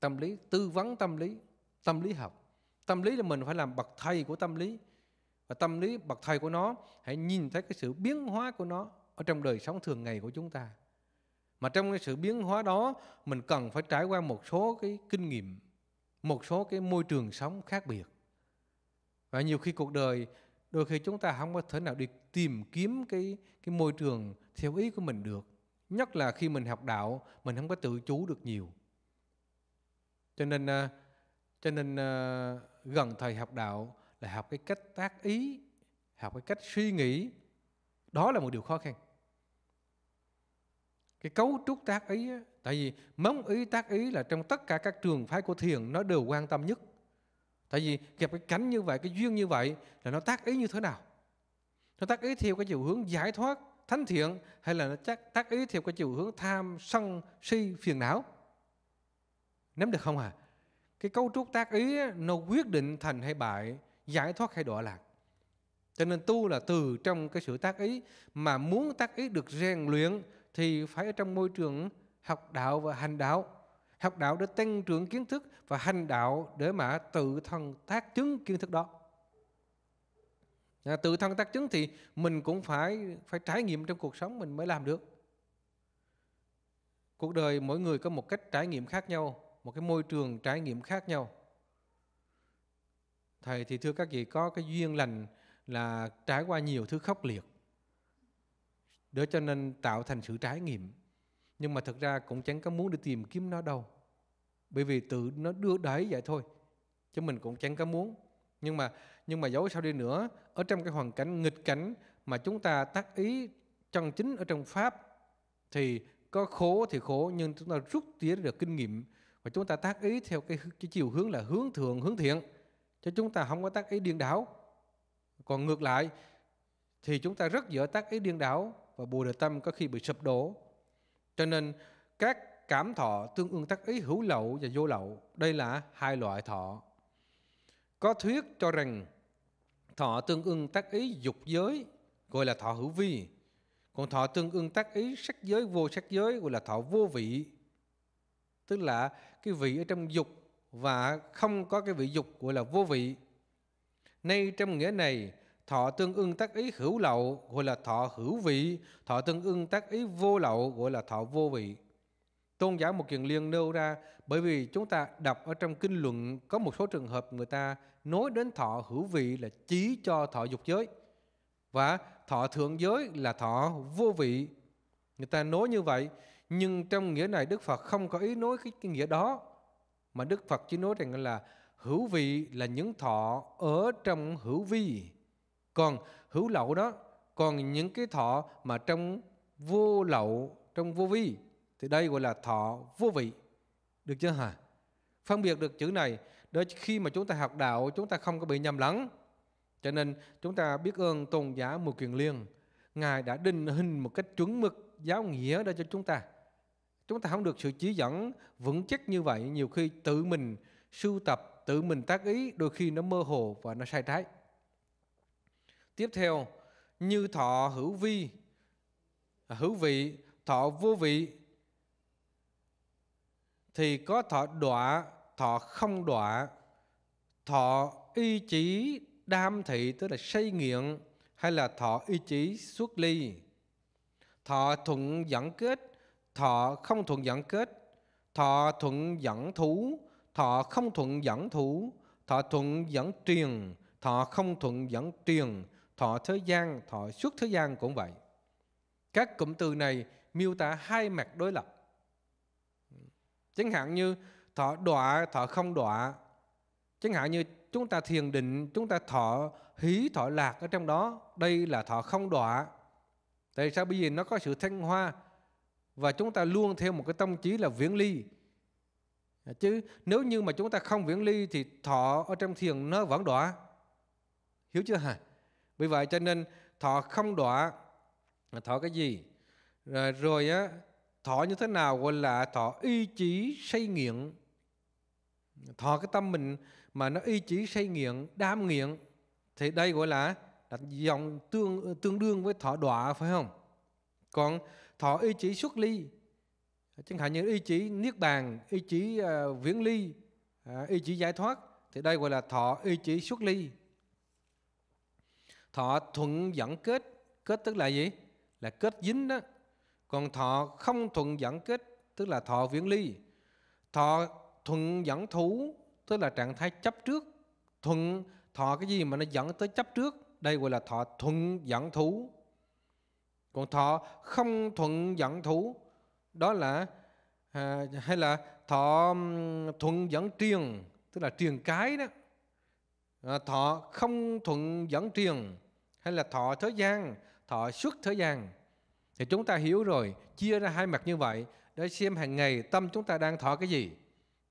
Speaker 1: tâm lý tư vấn tâm lý tâm lý học tâm lý là mình phải làm bậc thầy của tâm lý và tâm lý bậc thầy của nó hãy nhìn thấy cái sự biến hóa của nó ở trong đời sống thường ngày của chúng ta mà trong cái sự biến hóa đó mình cần phải trải qua một số cái kinh nghiệm một số cái môi trường sống khác biệt và nhiều khi cuộc đời đôi khi chúng ta không có thể nào đi tìm kiếm cái cái môi trường theo ý của mình được nhất là khi mình học đạo mình không có tự chú được nhiều cho nên à, cho nên à, gần thời học đạo là học cái cách tác ý học cái cách suy nghĩ đó là một điều khó khăn cái cấu trúc tác ý tại vì móng ý tác ý là trong tất cả các trường phái của thiền nó đều quan tâm nhất Tại vì gặp cái cánh như vậy, cái duyên như vậy là nó tác ý như thế nào? Nó tác ý theo cái chiều hướng giải thoát, thánh thiện hay là nó chắc tác ý theo cái chiều hướng tham, sân, si, phiền não? Nắm được không hả? À? Cái cấu trúc tác ý nó quyết định thành hay bại, giải thoát hay đọa lạc. Cho nên tu là từ trong cái sự tác ý mà muốn tác ý được rèn luyện thì phải ở trong môi trường học đạo và hành đạo học đạo để tăng trưởng kiến thức và hành đạo để mà tự thân tác chứng kiến thức đó à, tự thân tác chứng thì mình cũng phải phải trải nghiệm trong cuộc sống mình mới làm được cuộc đời mỗi người có một cách trải nghiệm khác nhau một cái môi trường trải nghiệm khác nhau thầy thì thưa các vị có cái duyên lành là trải qua nhiều thứ khốc liệt để cho nên tạo thành sự trải nghiệm nhưng mà thật ra cũng chẳng có muốn đi tìm kiếm nó đâu bởi vì tự nó đưa đẩy vậy thôi chứ mình cũng chẳng có muốn nhưng mà nhưng mà dấu sao đi nữa ở trong cái hoàn cảnh nghịch cảnh mà chúng ta tác ý chân chính ở trong pháp thì có khổ thì khổ nhưng chúng ta rút tỉa được kinh nghiệm và chúng ta tác ý theo cái, cái chiều hướng là hướng thượng hướng thiện cho chúng ta không có tác ý điên đảo còn ngược lại thì chúng ta rất dễ tác ý điên đảo và bùa đề tâm có khi bị sụp đổ cho nên các cảm thọ tương ương tác ý hữu lậu và vô lậu. Đây là hai loại thọ. Có thuyết cho rằng thọ tương ương tác ý dục giới gọi là thọ hữu vi. Còn thọ tương ương tác ý sắc giới vô sắc giới gọi là thọ vô vị. Tức là cái vị ở trong dục và không có cái vị dục gọi là vô vị. Nay trong nghĩa này, thọ tương ưng tác ý hữu lậu gọi là thọ hữu vị, thọ tương ưng tác ý vô lậu gọi là thọ vô vị tôn giáo một kiền liên nêu ra bởi vì chúng ta đọc ở trong kinh luận có một số trường hợp người ta nói đến thọ hữu vị là chí cho thọ dục giới và thọ thượng giới là thọ vô vị người ta nói như vậy nhưng trong nghĩa này Đức Phật không có ý nói cái, cái nghĩa đó mà Đức Phật chỉ nói rằng là hữu vị là những thọ ở trong hữu vi còn hữu lậu đó còn những cái thọ mà trong vô lậu trong vô vi thì đây gọi là thọ vô vị. Được chưa hả? Phân biệt được chữ này để khi mà chúng ta học đạo chúng ta không có bị nhầm lẫn. Cho nên chúng ta biết ơn tôn giả mười quyền liên. Ngài đã định hình một cách chuẩn mực giáo nghĩa để cho chúng ta. Chúng ta không được sự chỉ dẫn vững chắc như vậy. Nhiều khi tự mình sưu tập, tự mình tác ý đôi khi nó mơ hồ và nó sai trái. Tiếp theo, như thọ hữu vi, hữu vị, thọ vô vị, thì có thọ đọa thọ không đọa thọ y chí đam thị tức là say nghiện hay là thọ y chí xuất ly thọ thuận dẫn kết thọ không thuận dẫn kết thọ thuận dẫn thú thọ không thuận dẫn thú thọ thuận dẫn truyền thọ không thuận dẫn truyền thọ thế gian thọ suốt thế gian cũng vậy các cụm từ này miêu tả hai mặt đối lập chẳng hạn như thọ đọa thọ không đọa chẳng hạn như chúng ta thiền định chúng ta thọ hí thọ lạc ở trong đó đây là thọ không đọa tại sao bây giờ nó có sự thanh hoa và chúng ta luôn theo một cái tâm trí là viễn ly chứ nếu như mà chúng ta không viễn ly thì thọ ở trong thiền nó vẫn đọa hiểu chưa hả vì vậy cho nên thọ không đọa thọ cái gì rồi, rồi á Thọ như thế nào gọi là thọ ý chí say nghiện. Thọ cái tâm mình mà nó ý chí say nghiện, đam nghiện thì đây gọi là, đặt dòng tương tương đương với thọ đọa phải không? Còn thọ ý chí xuất ly chẳng hạn như ý chí niết bàn, ý chí uh, ờ, viễn ly, uh, à, ý chí giải thoát thì đây gọi là thọ ý chí xuất ly. Thọ thuận dẫn kết, kết tức là gì? Là kết dính đó còn thọ không thuận dẫn kết tức là thọ viễn ly. Thọ thuận dẫn thú tức là trạng thái chấp trước. Thuận thọ cái gì mà nó dẫn tới chấp trước, đây gọi là thọ thuận dẫn thú Còn thọ không thuận dẫn thú đó là à, hay là thọ thuận dẫn truyền tức là truyền cái đó à, thọ không thuận dẫn truyền hay là thọ thời gian thọ xuất thời gian thì chúng ta hiểu rồi, chia ra hai mặt như vậy để xem hàng ngày tâm chúng ta đang thọ cái gì.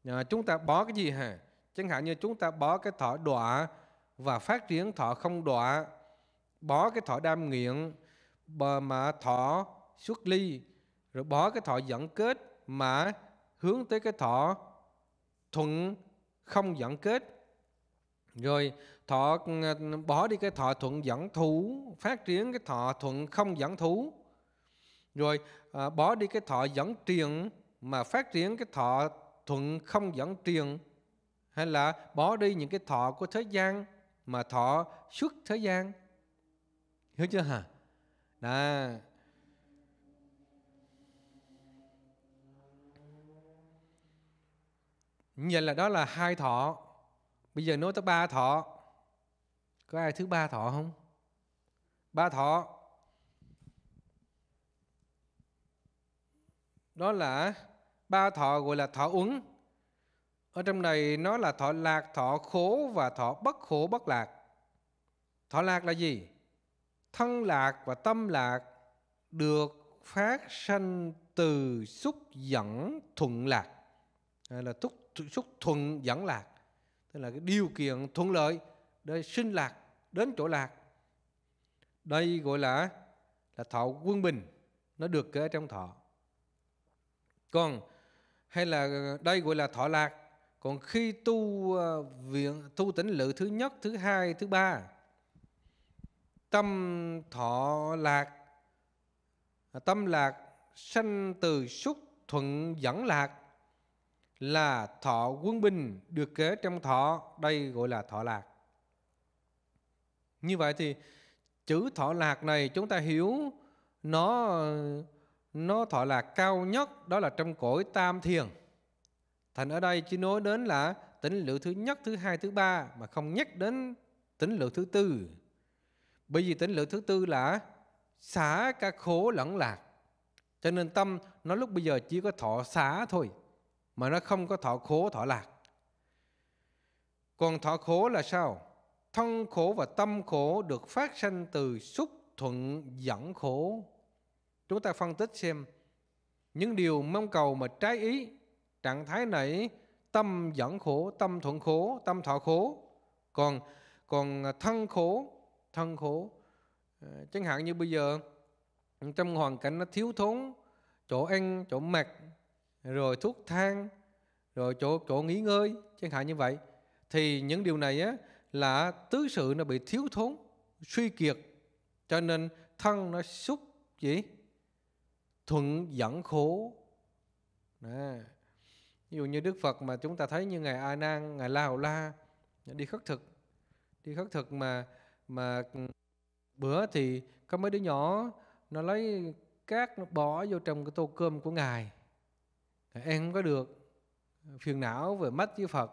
Speaker 1: À, chúng ta bỏ cái gì hả? Chẳng hạn như chúng ta bỏ cái thọ đọa và phát triển thọ không đọa, bỏ cái thọ đam nghiện, bờ mà thọ xuất ly, rồi bỏ cái thọ dẫn kết mà hướng tới cái thọ thuận không dẫn kết rồi thọ ừ, bỏ đi cái thọ thuận dẫn thú phát triển cái thọ thuận không dẫn thú rồi à, bỏ đi cái thọ dẫn truyền mà phát triển cái thọ thuận không dẫn truyền hay là bỏ đi những cái thọ của thế gian mà thọ xuất thế gian. Hiểu chưa hả? Đó. nhìn là đó là hai thọ. Bây giờ nói tới ba thọ. Có ai thứ ba thọ không? Ba thọ đó là ba thọ gọi là thọ uống ở trong này nó là thọ lạc thọ khổ và thọ bất khổ bất lạc thọ lạc là gì thân lạc và tâm lạc được phát sanh từ xúc dẫn thuận lạc hay là thúc xúc thuận dẫn lạc tức là cái điều kiện thuận lợi để sinh lạc đến chỗ lạc đây gọi là là thọ quân bình nó được kể trong thọ còn hay là ờ, đây gọi là thọ lạc còn khi tu ờ, viện tu tỉnh lự thứ nhất thứ hai thứ ba tâm thọ lạc tâm lạc sanh từ xúc thuận dẫn lạc là thọ quân bình được kế trong thọ đây gọi là thọ lạc như vậy thì chữ thọ lạc này chúng ta hiểu nó nó thọ lạc cao nhất đó là trong cõi tam thiền thành ở đây chỉ nói đến là tỉnh lượng thứ nhất thứ hai thứ ba mà không nhắc đến tỉnh lượng thứ tư bởi vì tỉnh lượng thứ tư là xả cả khổ lẫn lạc cho nên tâm nó lúc bây giờ chỉ có thọ xả thôi mà nó không có thọ khổ thọ lạc còn thọ khổ là sao thân khổ và tâm khổ được phát sinh từ xúc thuận dẫn khổ Chúng ta phân tích xem những điều mong cầu mà trái ý trạng thái này tâm dẫn khổ, tâm thuận khổ, tâm thọ khổ. Còn còn thân khổ, thân khổ. Ờ, chẳng hạn như bây giờ trong hoàn cảnh nó thiếu thốn chỗ ăn, chỗ mặc, rồi thuốc thang, rồi chỗ chỗ nghỉ ngơi, chẳng hạn như vậy. Thì những điều này á là tứ sự nó bị thiếu thốn, suy kiệt cho nên thân nó xúc gì? thuận dẫn khổ Đó. ví dụ như đức phật mà chúng ta thấy như ngài a nan ngài la hầu la đi khất thực đi khất thực mà mà bữa thì có mấy đứa nhỏ nó lấy cát nó bỏ vô trong cái tô cơm của ngài em không có được phiền não về mất với phật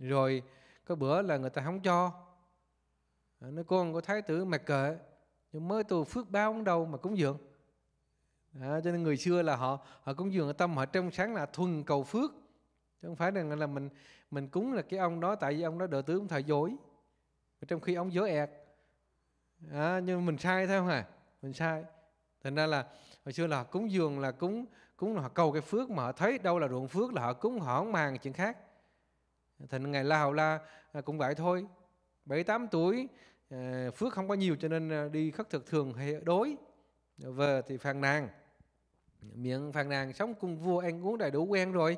Speaker 1: rồi có bữa là người ta không cho nó con của thái tử mà kệ nhưng mới tu phước báo đâu mà cúng dường à, cho nên người xưa là họ họ cúng dường ở tâm họ trong sáng là thuần cầu phước chứ không phải là là mình mình cúng là cái ông đó tại vì ông đó đời tướng thời dối trong khi ông dối ẹt à, nhưng mình sai thôi không à mình sai thành ra là hồi xưa là họ cúng dường là cúng cúng là họ cầu cái phước mà họ thấy đâu là ruộng phước là họ cúng họ không màng chuyện khác thành ngày la hầu la à, cũng vậy thôi bảy tám tuổi à, phước không có nhiều cho nên à, đi khất thực thường hay đối về thì phàn nàn miệng phàn nàn sống cùng vua ăn uống đầy đủ quen rồi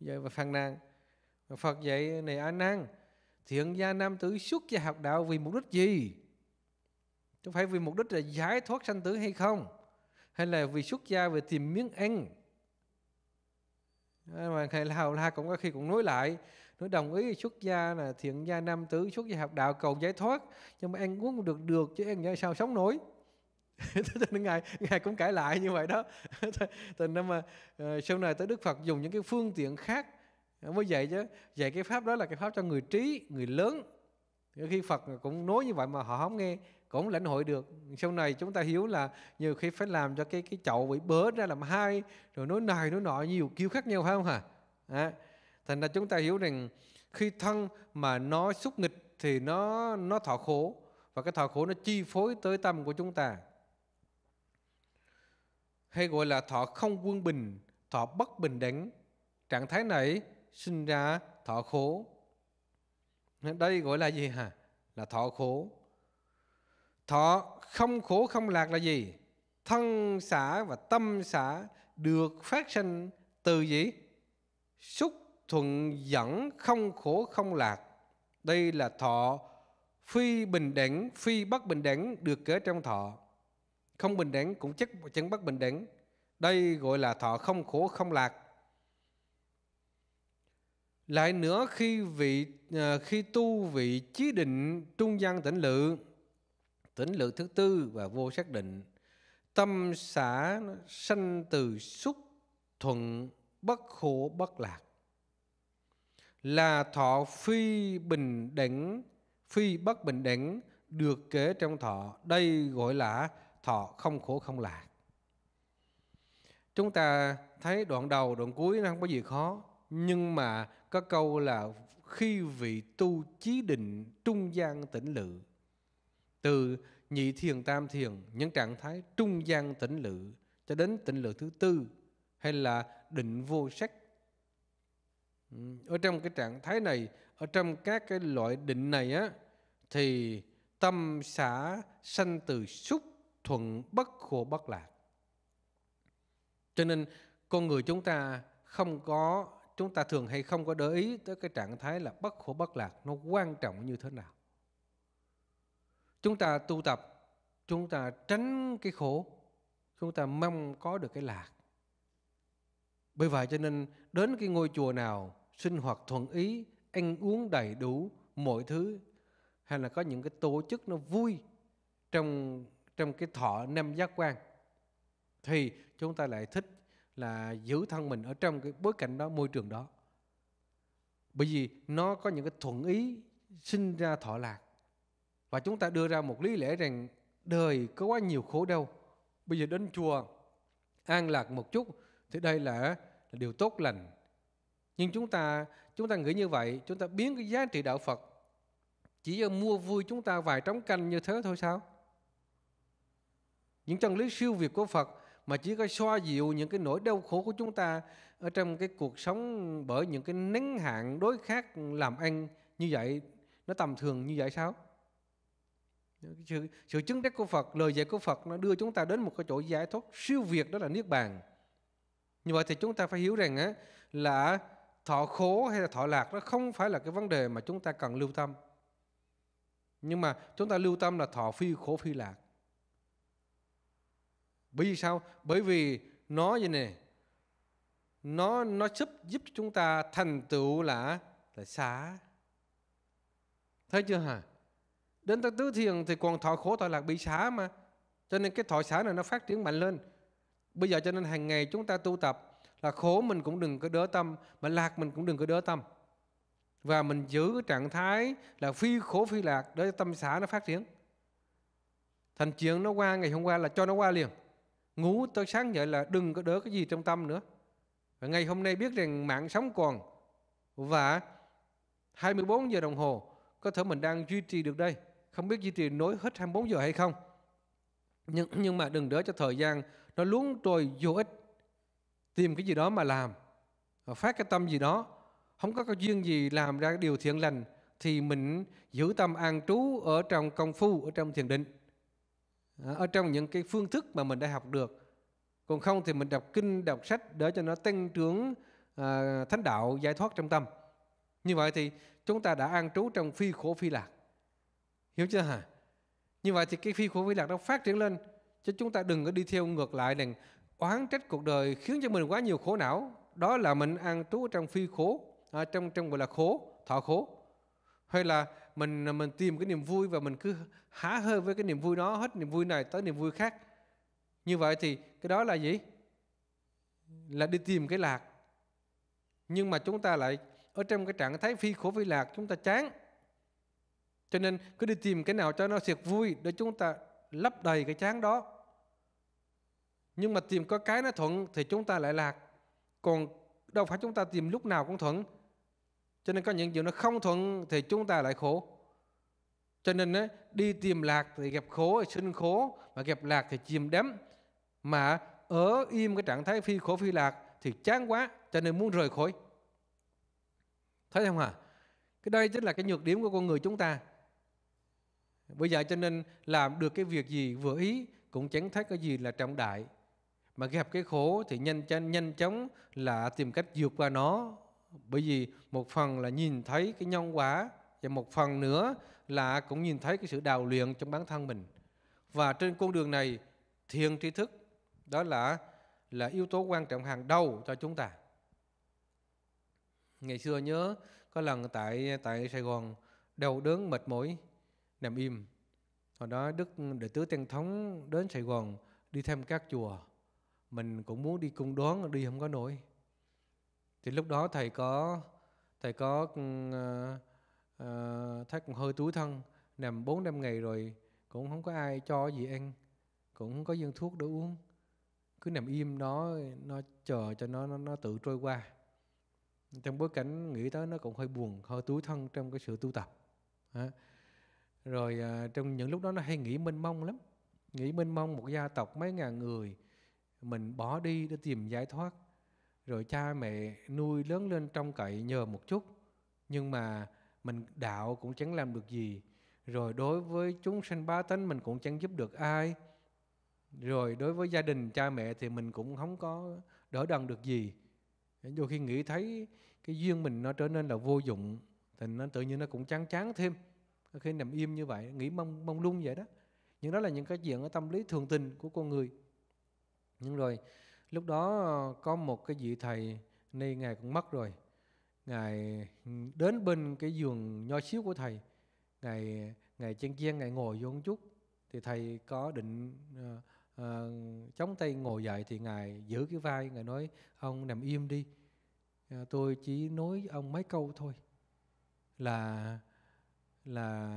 Speaker 1: giờ mà phàn nàn phật dạy này a nan thiện gia nam tử xuất gia học đạo vì mục đích gì chứ phải vì mục đích là giải thoát sanh tử hay không hay là vì xuất gia về tìm miếng ăn mà thầy hầu la cũng có khi cũng nói lại nói đồng ý xuất gia là thiện gia nam tử xuất gia học đạo cầu giải thoát nhưng mà ăn uống cũng được được chứ ăn giải sao sống nổi cho nên ngài ngài cũng cãi lại như vậy đó thành ra mà ờ, sau này tới đức phật dùng những cái phương tiện khác mới dạy chứ dạy cái pháp đó là cái pháp cho người trí người lớn khi phật cũng nói như vậy mà họ không nghe cũng lãnh hội được sau này chúng ta hiểu là nhiều khi phải làm cho cái cái chậu bị bớ ra làm hai rồi nói này nói nọ nhiều kiểu khác nhau phải không hả à, thành ra chúng ta hiểu rằng khi thân mà nó xúc nghịch thì nó nó thọ khổ và cái thọ khổ nó chi phối tới tâm của chúng ta hay gọi là thọ không quân bình, thọ bất bình đẳng. Trạng thái này sinh ra thọ khổ. Đây gọi là gì hả? Là thọ khổ. Thọ không khổ không lạc là gì? Thân xả và tâm xả được phát sinh từ gì? Xúc thuận dẫn không khổ không lạc. Đây là thọ phi bình đẳng, phi bất bình đẳng được kể trong thọ. Không bình đẳng cũng chắc chẳng bất bình đẳng. Đây gọi là thọ không khổ không lạc. Lại nữa khi vị à, khi tu vị chí định trung gian tỉnh lự, tỉnh lự thứ tư và vô xác định, tâm xã sanh từ xúc thuận bất khổ bất lạc là thọ phi bình đẳng phi bất bình đẳng được kể trong thọ đây gọi là thọ không khổ không lạc. Chúng ta thấy đoạn đầu, đoạn cuối nó không có gì khó. Nhưng mà có câu là khi vị tu chí định trung gian tĩnh lự. Từ nhị thiền tam thiền, những trạng thái trung gian tĩnh lự cho đến tịnh lự thứ tư hay là định vô sắc ừ, ở trong cái trạng thái này ở trong các cái loại định này á thì tâm xả sanh từ xúc thuận bất khổ bất lạc. Cho nên con người chúng ta không có chúng ta thường hay không có để ý tới cái trạng thái là bất khổ bất lạc nó quan trọng như thế nào. Chúng ta tu tập, chúng ta tránh cái khổ, chúng ta mong có được cái lạc. Bởi vậy cho nên đến cái ngôi chùa nào sinh hoạt thuận ý, ăn uống đầy đủ mọi thứ hay là có những cái tổ chức nó vui trong trong cái thọ năm giác quan thì chúng ta lại thích là giữ thân mình ở trong cái bối cảnh đó môi trường đó bởi vì nó có những cái thuận ý sinh ra thọ lạc và chúng ta đưa ra một lý lẽ rằng đời có quá nhiều khổ đau bây giờ đến chùa an lạc một chút thì đây là, là điều tốt lành nhưng chúng ta chúng ta nghĩ như vậy chúng ta biến cái giá trị đạo phật chỉ do mua vui chúng ta vài trống canh như thế thôi sao những chân lý siêu việt của Phật mà chỉ có xoa dịu những cái nỗi đau khổ của chúng ta ở trong cái cuộc sống bởi những cái nén hạn đối khác làm ăn như vậy nó tầm thường như vậy sao sự, sự chứng đắc của Phật lời dạy của Phật nó đưa chúng ta đến một cái chỗ giải thoát siêu việt đó là niết bàn như vậy thì chúng ta phải hiểu rằng á, là thọ khổ hay là thọ lạc đó không phải là cái vấn đề mà chúng ta cần lưu tâm nhưng mà chúng ta lưu tâm là thọ phi khổ phi lạc bởi vì sao bởi vì nó như này nó nó giúp giúp chúng ta thành tựu là là xả thấy chưa hả đến tới tứ thiền thì còn thọ khổ thọ lạc bị xả mà cho nên cái thọ xả này nó phát triển mạnh lên bây giờ cho nên hàng ngày chúng ta tu tập là khổ mình cũng đừng có đỡ tâm mà lạc mình cũng đừng có đỡ tâm và mình giữ cái trạng thái là phi khổ phi lạc để tâm xã nó phát triển thành chuyện nó qua ngày hôm qua là cho nó qua liền ngủ tới sáng dậy là đừng có đỡ cái gì trong tâm nữa và ngày hôm nay biết rằng mạng sống còn và 24 giờ đồng hồ có thể mình đang duy trì được đây không biết duy trì nối hết 24 giờ hay không nhưng nhưng mà đừng đỡ cho thời gian nó luống trôi vô ích tìm cái gì đó mà làm phát cái tâm gì đó không có cái duyên gì làm ra điều thiện lành thì mình giữ tâm an trú ở trong công phu ở trong thiền định Ờ, ở trong những cái phương thức mà mình đã học được còn không thì mình đọc kinh đọc sách để cho nó tăng trưởng à, thánh đạo giải thoát trong tâm như vậy thì chúng ta đã an trú trong phi khổ phi lạc hiểu chưa hả như vậy thì cái phi khổ phi lạc nó phát triển lên cho chúng ta đừng có đi theo ngược lại rằng oán trách cuộc đời khiến cho mình quá nhiều khổ não đó là mình an trú trong phi khổ à, trong trong gọi là khổ thọ khổ hay là mình mình tìm cái niềm vui và mình cứ há hơi với cái niềm vui đó hết niềm vui này tới niềm vui khác như vậy thì cái đó là gì là đi tìm cái lạc nhưng mà chúng ta lại ở trong cái trạng thái phi khổ phi lạc chúng ta chán cho nên cứ đi tìm cái nào cho nó thiệt vui để chúng ta lấp đầy cái chán đó nhưng mà tìm có cái nó thuận thì chúng ta lại lạc còn đâu phải chúng ta tìm lúc nào cũng thuận cho nên có những điều nó không thuận thì chúng ta lại khổ. Cho nên ấy, đi tìm lạc thì gặp khổ, thì sinh khổ, mà gặp lạc thì chìm đắm. Mà ở im cái trạng thái phi khổ phi lạc thì chán quá, cho nên muốn rời khỏi. Thấy không hả? À? Cái đây chính là cái nhược điểm của con người chúng ta. bây giờ cho nên làm được cái việc gì vừa ý cũng chẳng thấy cái gì là trọng đại. Mà gặp cái khổ thì nhanh nhanh chóng là tìm cách vượt qua nó bởi vì một phần là nhìn thấy cái nhân quả và một phần nữa là cũng nhìn thấy cái sự đào luyện trong bản thân mình và trên con đường này thiền tri thức đó là là yếu tố quan trọng hàng đầu cho chúng ta ngày xưa nhớ có lần tại tại Sài Gòn đau đớn mệt mỏi nằm im hồi đó đức đệ tứ tiên thống đến Sài Gòn đi thăm các chùa mình cũng muốn đi cung đoán đi không có nổi thì lúc đó thầy có thầy có uh, uh, cũng hơi túi thân nằm bốn năm ngày rồi cũng không có ai cho gì ăn cũng không có dân thuốc để uống cứ nằm im đó nó chờ cho nó nó, nó tự trôi qua trong bối cảnh nghĩ tới nó cũng hơi buồn hơi túi thân trong cái sự tu tập à. rồi à, trong những lúc đó nó hay nghĩ mênh mông lắm nghĩ mênh mông một gia tộc mấy ngàn người mình bỏ đi để tìm giải thoát rồi cha mẹ nuôi lớn lên trong cậy nhờ một chút nhưng mà mình đạo cũng chẳng làm được gì rồi đối với chúng sanh ba tánh mình cũng chẳng giúp được ai rồi đối với gia đình cha mẹ thì mình cũng không có đỡ đần được gì đôi khi nghĩ thấy cái duyên mình nó trở nên là vô dụng thì nó tự nhiên nó cũng chán chán thêm khi nằm im như vậy nghĩ mong mong lung vậy đó nhưng đó là những cái chuyện ở tâm lý thường tình của con người nhưng rồi lúc đó có một cái vị thầy nay ngài cũng mất rồi ngài đến bên cái giường nho xíu của thầy ngài ngài chân chiên ngài ngồi vô một chút thì thầy có định uh, uh, chống tay ngồi dậy thì ngài giữ cái vai ngài nói ông nằm im đi uh, tôi chỉ nói ông mấy câu thôi là là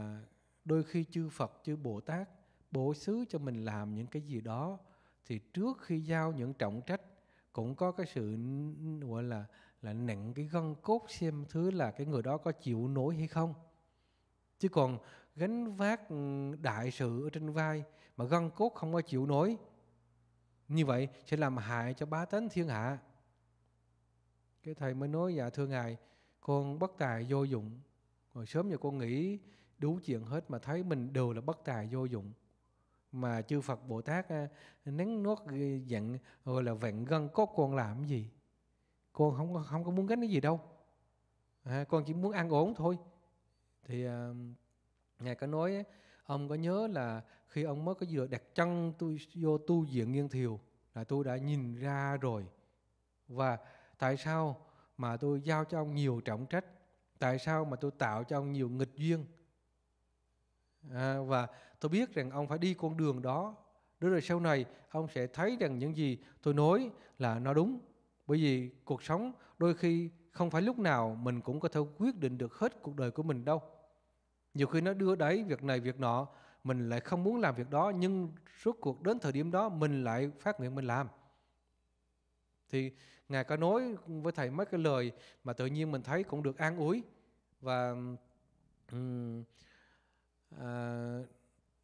Speaker 1: đôi khi chư Phật chư Bồ Tát bổ xứ cho mình làm những cái gì đó thì trước khi giao những trọng trách cũng có cái sự gọi là là nặng cái gân cốt xem thứ là cái người đó có chịu nổi hay không chứ còn gánh vác ừ, đại sự ở trên vai mà gân cốt không có chịu nổi như vậy sẽ làm hại cho bá tánh thiên hạ cái thầy mới nói dạ thưa ngài con bất tài vô dụng rồi sớm giờ con nghĩ đủ chuyện hết mà thấy mình đều là bất tài vô dụng mà chư Phật Bồ Tát à, nén nót giận rồi là vặn gân có con làm gì con không không có muốn gánh cái gì đâu à, con chỉ muốn ăn ổn thôi thì à, ngài có nói ông có nhớ là khi ông mới có vừa đặt chân tôi vô tu viện nghiêng thiều là tôi đã nhìn ra rồi và tại sao mà tôi giao cho ông nhiều trọng trách tại sao mà tôi tạo cho ông nhiều nghịch duyên à, và tôi biết rằng ông phải đi con đường đó để rồi sau này ông sẽ thấy rằng những gì tôi nói là nó đúng bởi vì cuộc sống đôi khi không phải lúc nào mình cũng có thể quyết định được hết cuộc đời của mình đâu nhiều khi nó đưa đấy việc này việc nọ mình lại không muốn làm việc đó nhưng suốt cuộc đến thời điểm đó mình lại phát nguyện mình làm thì ngài có nói với thầy mấy cái lời mà tự nhiên mình thấy cũng được an ủi và um, Ờ,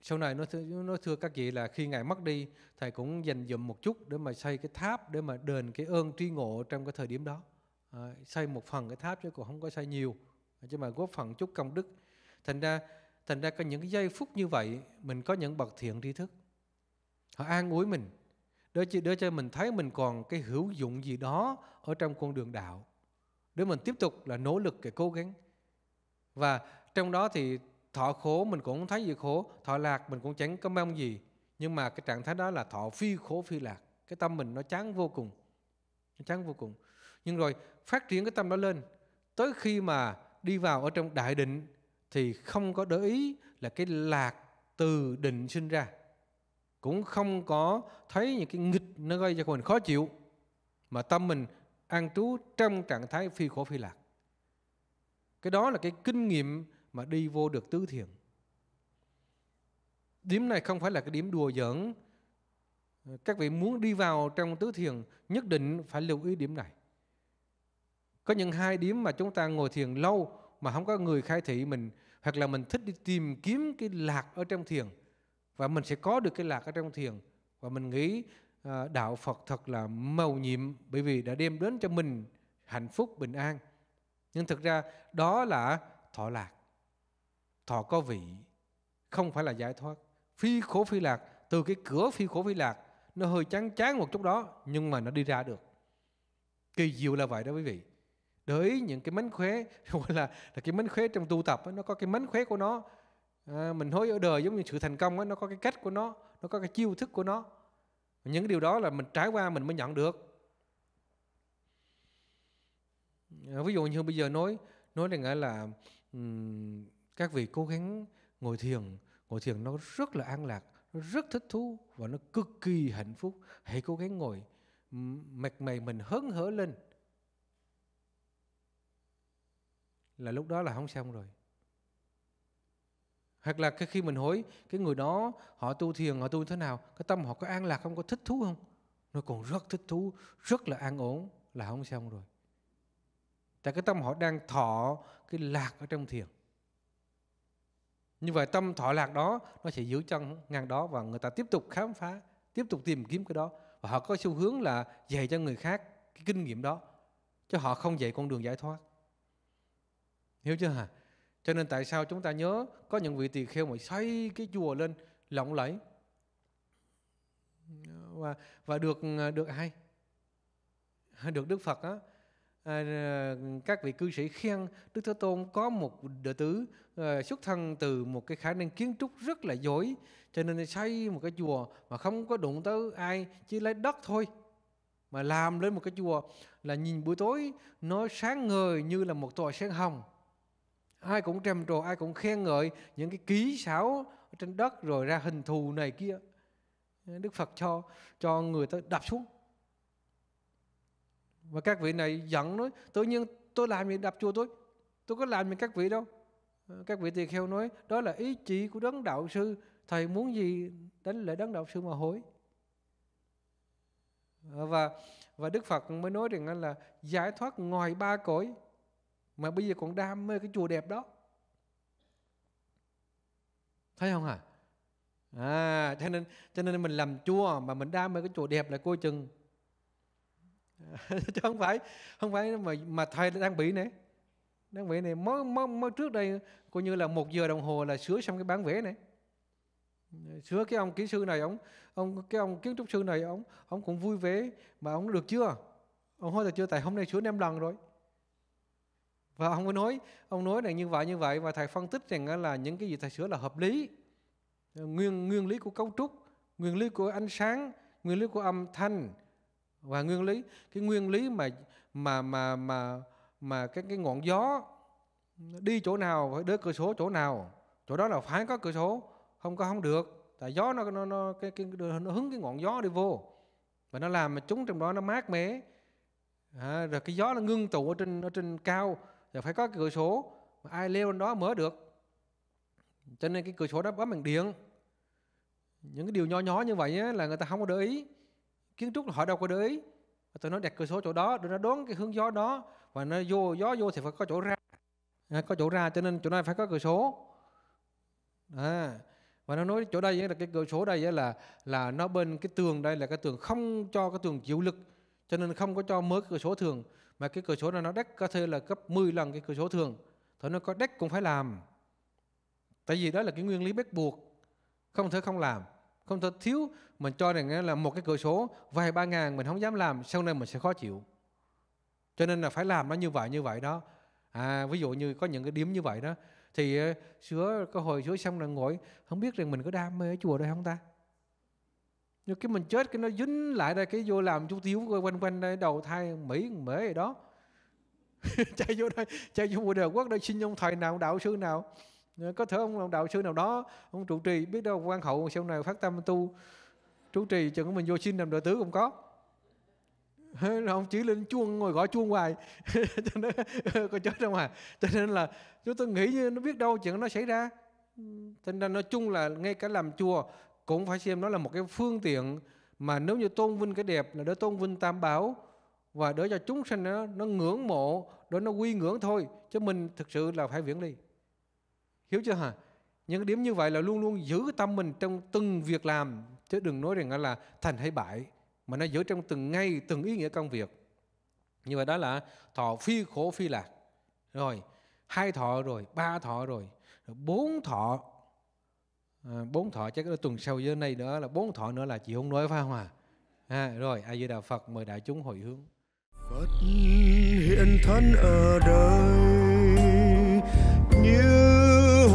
Speaker 1: sau này nó thưa, nó thưa các vị là khi ngài mất đi thầy cũng dành dụm một chút để mà xây cái tháp để mà đền cái ơn tri ngộ trong cái thời điểm đó à, xây một phần cái tháp chứ cũng không có xây nhiều chứ mà góp phần chút công đức thành ra thành ra có những cái giây phút như vậy mình có những bậc thiện tri thức họ an ủi mình để cho, để cho mình thấy mình còn cái hữu dụng gì đó ở trong con đường đạo để mình tiếp tục là nỗ lực cái cố gắng và trong đó thì thọ khổ mình cũng không thấy gì khổ thọ lạc mình cũng chẳng có mong gì nhưng mà cái trạng thái đó là thọ phi khổ phi lạc cái tâm mình nó chán vô cùng nó chán vô cùng nhưng rồi phát triển cái tâm đó lên tới khi mà đi vào ở trong đại định thì không có để ý là cái lạc từ định sinh ra cũng không có thấy những cái nghịch nó gây cho mình khó chịu mà tâm mình an trú trong trạng thái phi khổ phi lạc cái đó là cái kinh nghiệm mà đi vô được tứ thiền. Điểm này không phải là cái điểm đùa giỡn. Các vị muốn đi vào trong tứ thiền nhất định phải lưu ý điểm này. Có những hai điểm mà chúng ta ngồi thiền lâu mà không có người khai thị mình hoặc là mình thích đi tìm kiếm cái lạc ở trong thiền và mình sẽ có được cái lạc ở trong thiền và mình nghĩ à, đạo Phật thật là mầu nhiệm bởi vì đã đem đến cho mình hạnh phúc bình an. Nhưng thực ra đó là thọ lạc thọ có vị không phải là giải thoát phi khổ phi lạc từ cái cửa phi khổ phi lạc nó hơi chán chán một chút đó nhưng mà nó đi ra được kỳ diệu là vậy đó quý vị để những cái mánh khóe gọi là là cái mánh khóe trong tu tập ấy, nó có cái mánh khóe của nó à, mình hối ở đời giống như sự thành công ấy, nó có cái cách của nó nó có cái chiêu thức của nó những điều đó là mình trải qua mình mới nhận được à, ví dụ như bây giờ nói nói là nghĩa là um, các vị cố gắng ngồi thiền ngồi thiền nó rất là an lạc nó rất thích thú và nó cực kỳ hạnh phúc hãy cố gắng ngồi mệt mày mình hớn hở lên là lúc đó là không xong rồi hoặc là cái khi mình hỏi cái người đó họ tu thiền họ tu thế nào cái tâm họ có an lạc không có thích thú không nó còn rất thích thú rất là an ổn là không xong rồi tại cái tâm họ đang thọ cái lạc ở trong thiền như vậy tâm thọ lạc đó nó sẽ giữ chân ngang đó và người ta tiếp tục khám phá tiếp tục tìm kiếm cái đó và họ có xu hướng là dạy cho người khác cái kinh nghiệm đó chứ họ không dạy con đường giải thoát hiểu chưa hả cho nên tại sao chúng ta nhớ có những vị tỳ kheo mà xây cái chùa lên lộng lẫy và và được à, được ai được Đức Phật á Ờ, các vị cư sĩ khen Đức Thế Tôn có một đệ tử ờ, xuất thân từ một cái khả năng kiến trúc rất là giỏi cho nên xây một cái chùa mà không có đụng tới ai chỉ lấy đất thôi mà làm lên một cái chùa là nhìn buổi tối nó sáng ngời như là một tòa sen hồng ai cũng trầm trồ ai cũng khen ngợi những cái ký xảo trên đất rồi ra hình thù này kia Đức Phật cho cho người ta đập xuống và các vị này giận nói tự nhiên tôi làm gì đập chùa tôi tôi có làm gì các vị đâu ờ, các vị tỳ kheo nói đó là ý chí của đấng đạo sư thầy muốn gì đánh lễ đấng đạo sư mà hối ờ, và và đức phật mới nói rằng là giải thoát ngoài ba cõi mà bây giờ còn đam mê cái chùa đẹp đó thấy không hả à? à cho nên cho nên mình làm chùa mà mình đam mê cái chùa đẹp là coi chừng chứ không phải không phải mà mà thầy đang bị này đang bị này mới, mới, mới trước đây coi như là một giờ đồng hồ là sửa xong cái bản vẽ này sửa cái ông kỹ sư này ông ông cái ông kiến trúc sư này ông ông cũng vui vẻ mà ông được chưa ông nói là chưa tại hôm nay sửa năm lần rồi và ông mới nói ông nói này như vậy như vậy và thầy phân tích rằng là những cái gì thầy sửa là hợp lý nguyên nguyên lý của cấu trúc nguyên lý của ánh sáng nguyên lý của âm thanh và nguyên lý cái nguyên lý mà mà mà mà mà cái cái ngọn gió đi chỗ nào phải đỡ cửa sổ chỗ nào chỗ đó là phải có cửa sổ không có không được tại gió nó nó, nó cái, cái nó hứng cái ngọn gió đi vô và nó làm mà chúng trong đó nó mát mẻ à, rồi cái gió nó ngưng tụ ở trên ở trên cao rồi phải có cửa sổ mà ai leo lên đó mở được cho nên cái cửa sổ đó bấm bằng điện những cái điều nhỏ nhỏ như vậy á, là người ta không có để ý kiến trúc họ đâu có để ý tôi nói đặt cửa sổ chỗ đó để nó đón cái hướng gió đó và nó vô gió vô thì phải có chỗ ra có chỗ ra cho nên chỗ này phải có cửa sổ à, và nó nói chỗ đây là cái cửa sổ đây là là nó bên cái tường đây là cái tường không cho cái tường chịu lực cho nên không có cho mới cửa sổ thường mà cái cửa sổ này nó đắt có thể là gấp 10 lần cái cửa sổ thường thì nó có đắt cũng phải làm tại vì đó là cái nguyên lý bắt buộc không thể không làm không thể thiếu mình cho rằng là một cái cửa số vài ba ngàn mình không dám làm sau này mình sẽ khó chịu cho nên là phải làm nó như vậy như vậy đó à ví dụ như có những cái điểm như vậy đó thì ờ, sửa có hồi sửa xong là ngồi không biết rằng mình có đam mê ở chùa đây không ta nhưng cái mình chết cái nó dính lại đây cái vô làm chú tiếu quanh quanh đây đầu thai mỹ mễ đó chạy vô đây chạy vô bồ đề quốc đây xin ông thầy nào đạo sư nào Ờ, có thể ông đạo sư nào đó ông trụ trì biết đâu quan hậu sau này phát tâm tu trụ trì chừng của mình vô xin làm đệ tử cũng có là ông chỉ lên chuông ngồi gõ chuông hoài cho nên ờ, có chết đâu mà cho nên là chúng tôi nghĩ như nó biết đâu chuyện nó xảy ra cho nên nói chung là ngay cả làm chùa cũng phải xem nó là một cái phương tiện mà nếu như tôn vinh cái đẹp là để tôn vinh tam bảo và để cho chúng sanh nó, nó ngưỡng mộ để nó quy ngưỡng thôi chứ mình thực sự là phải viễn ly Hiểu chưa hả? Những điểm như vậy là luôn luôn giữ tâm mình trong từng việc làm. Chứ đừng nói rằng là thành hay bại. Mà nó giữ trong từng ngay, từng ý nghĩa công việc. Như vậy đó là thọ phi khổ phi lạc. Rồi, hai thọ rồi, ba thọ rồi, rồi bốn thọ. À, bốn thọ chắc là tuần sau giờ này nữa là bốn thọ nữa là chị không nói phải không à? à rồi, A Di Đà Phật mời đại chúng hồi hướng. Phật hiện thân ở đời như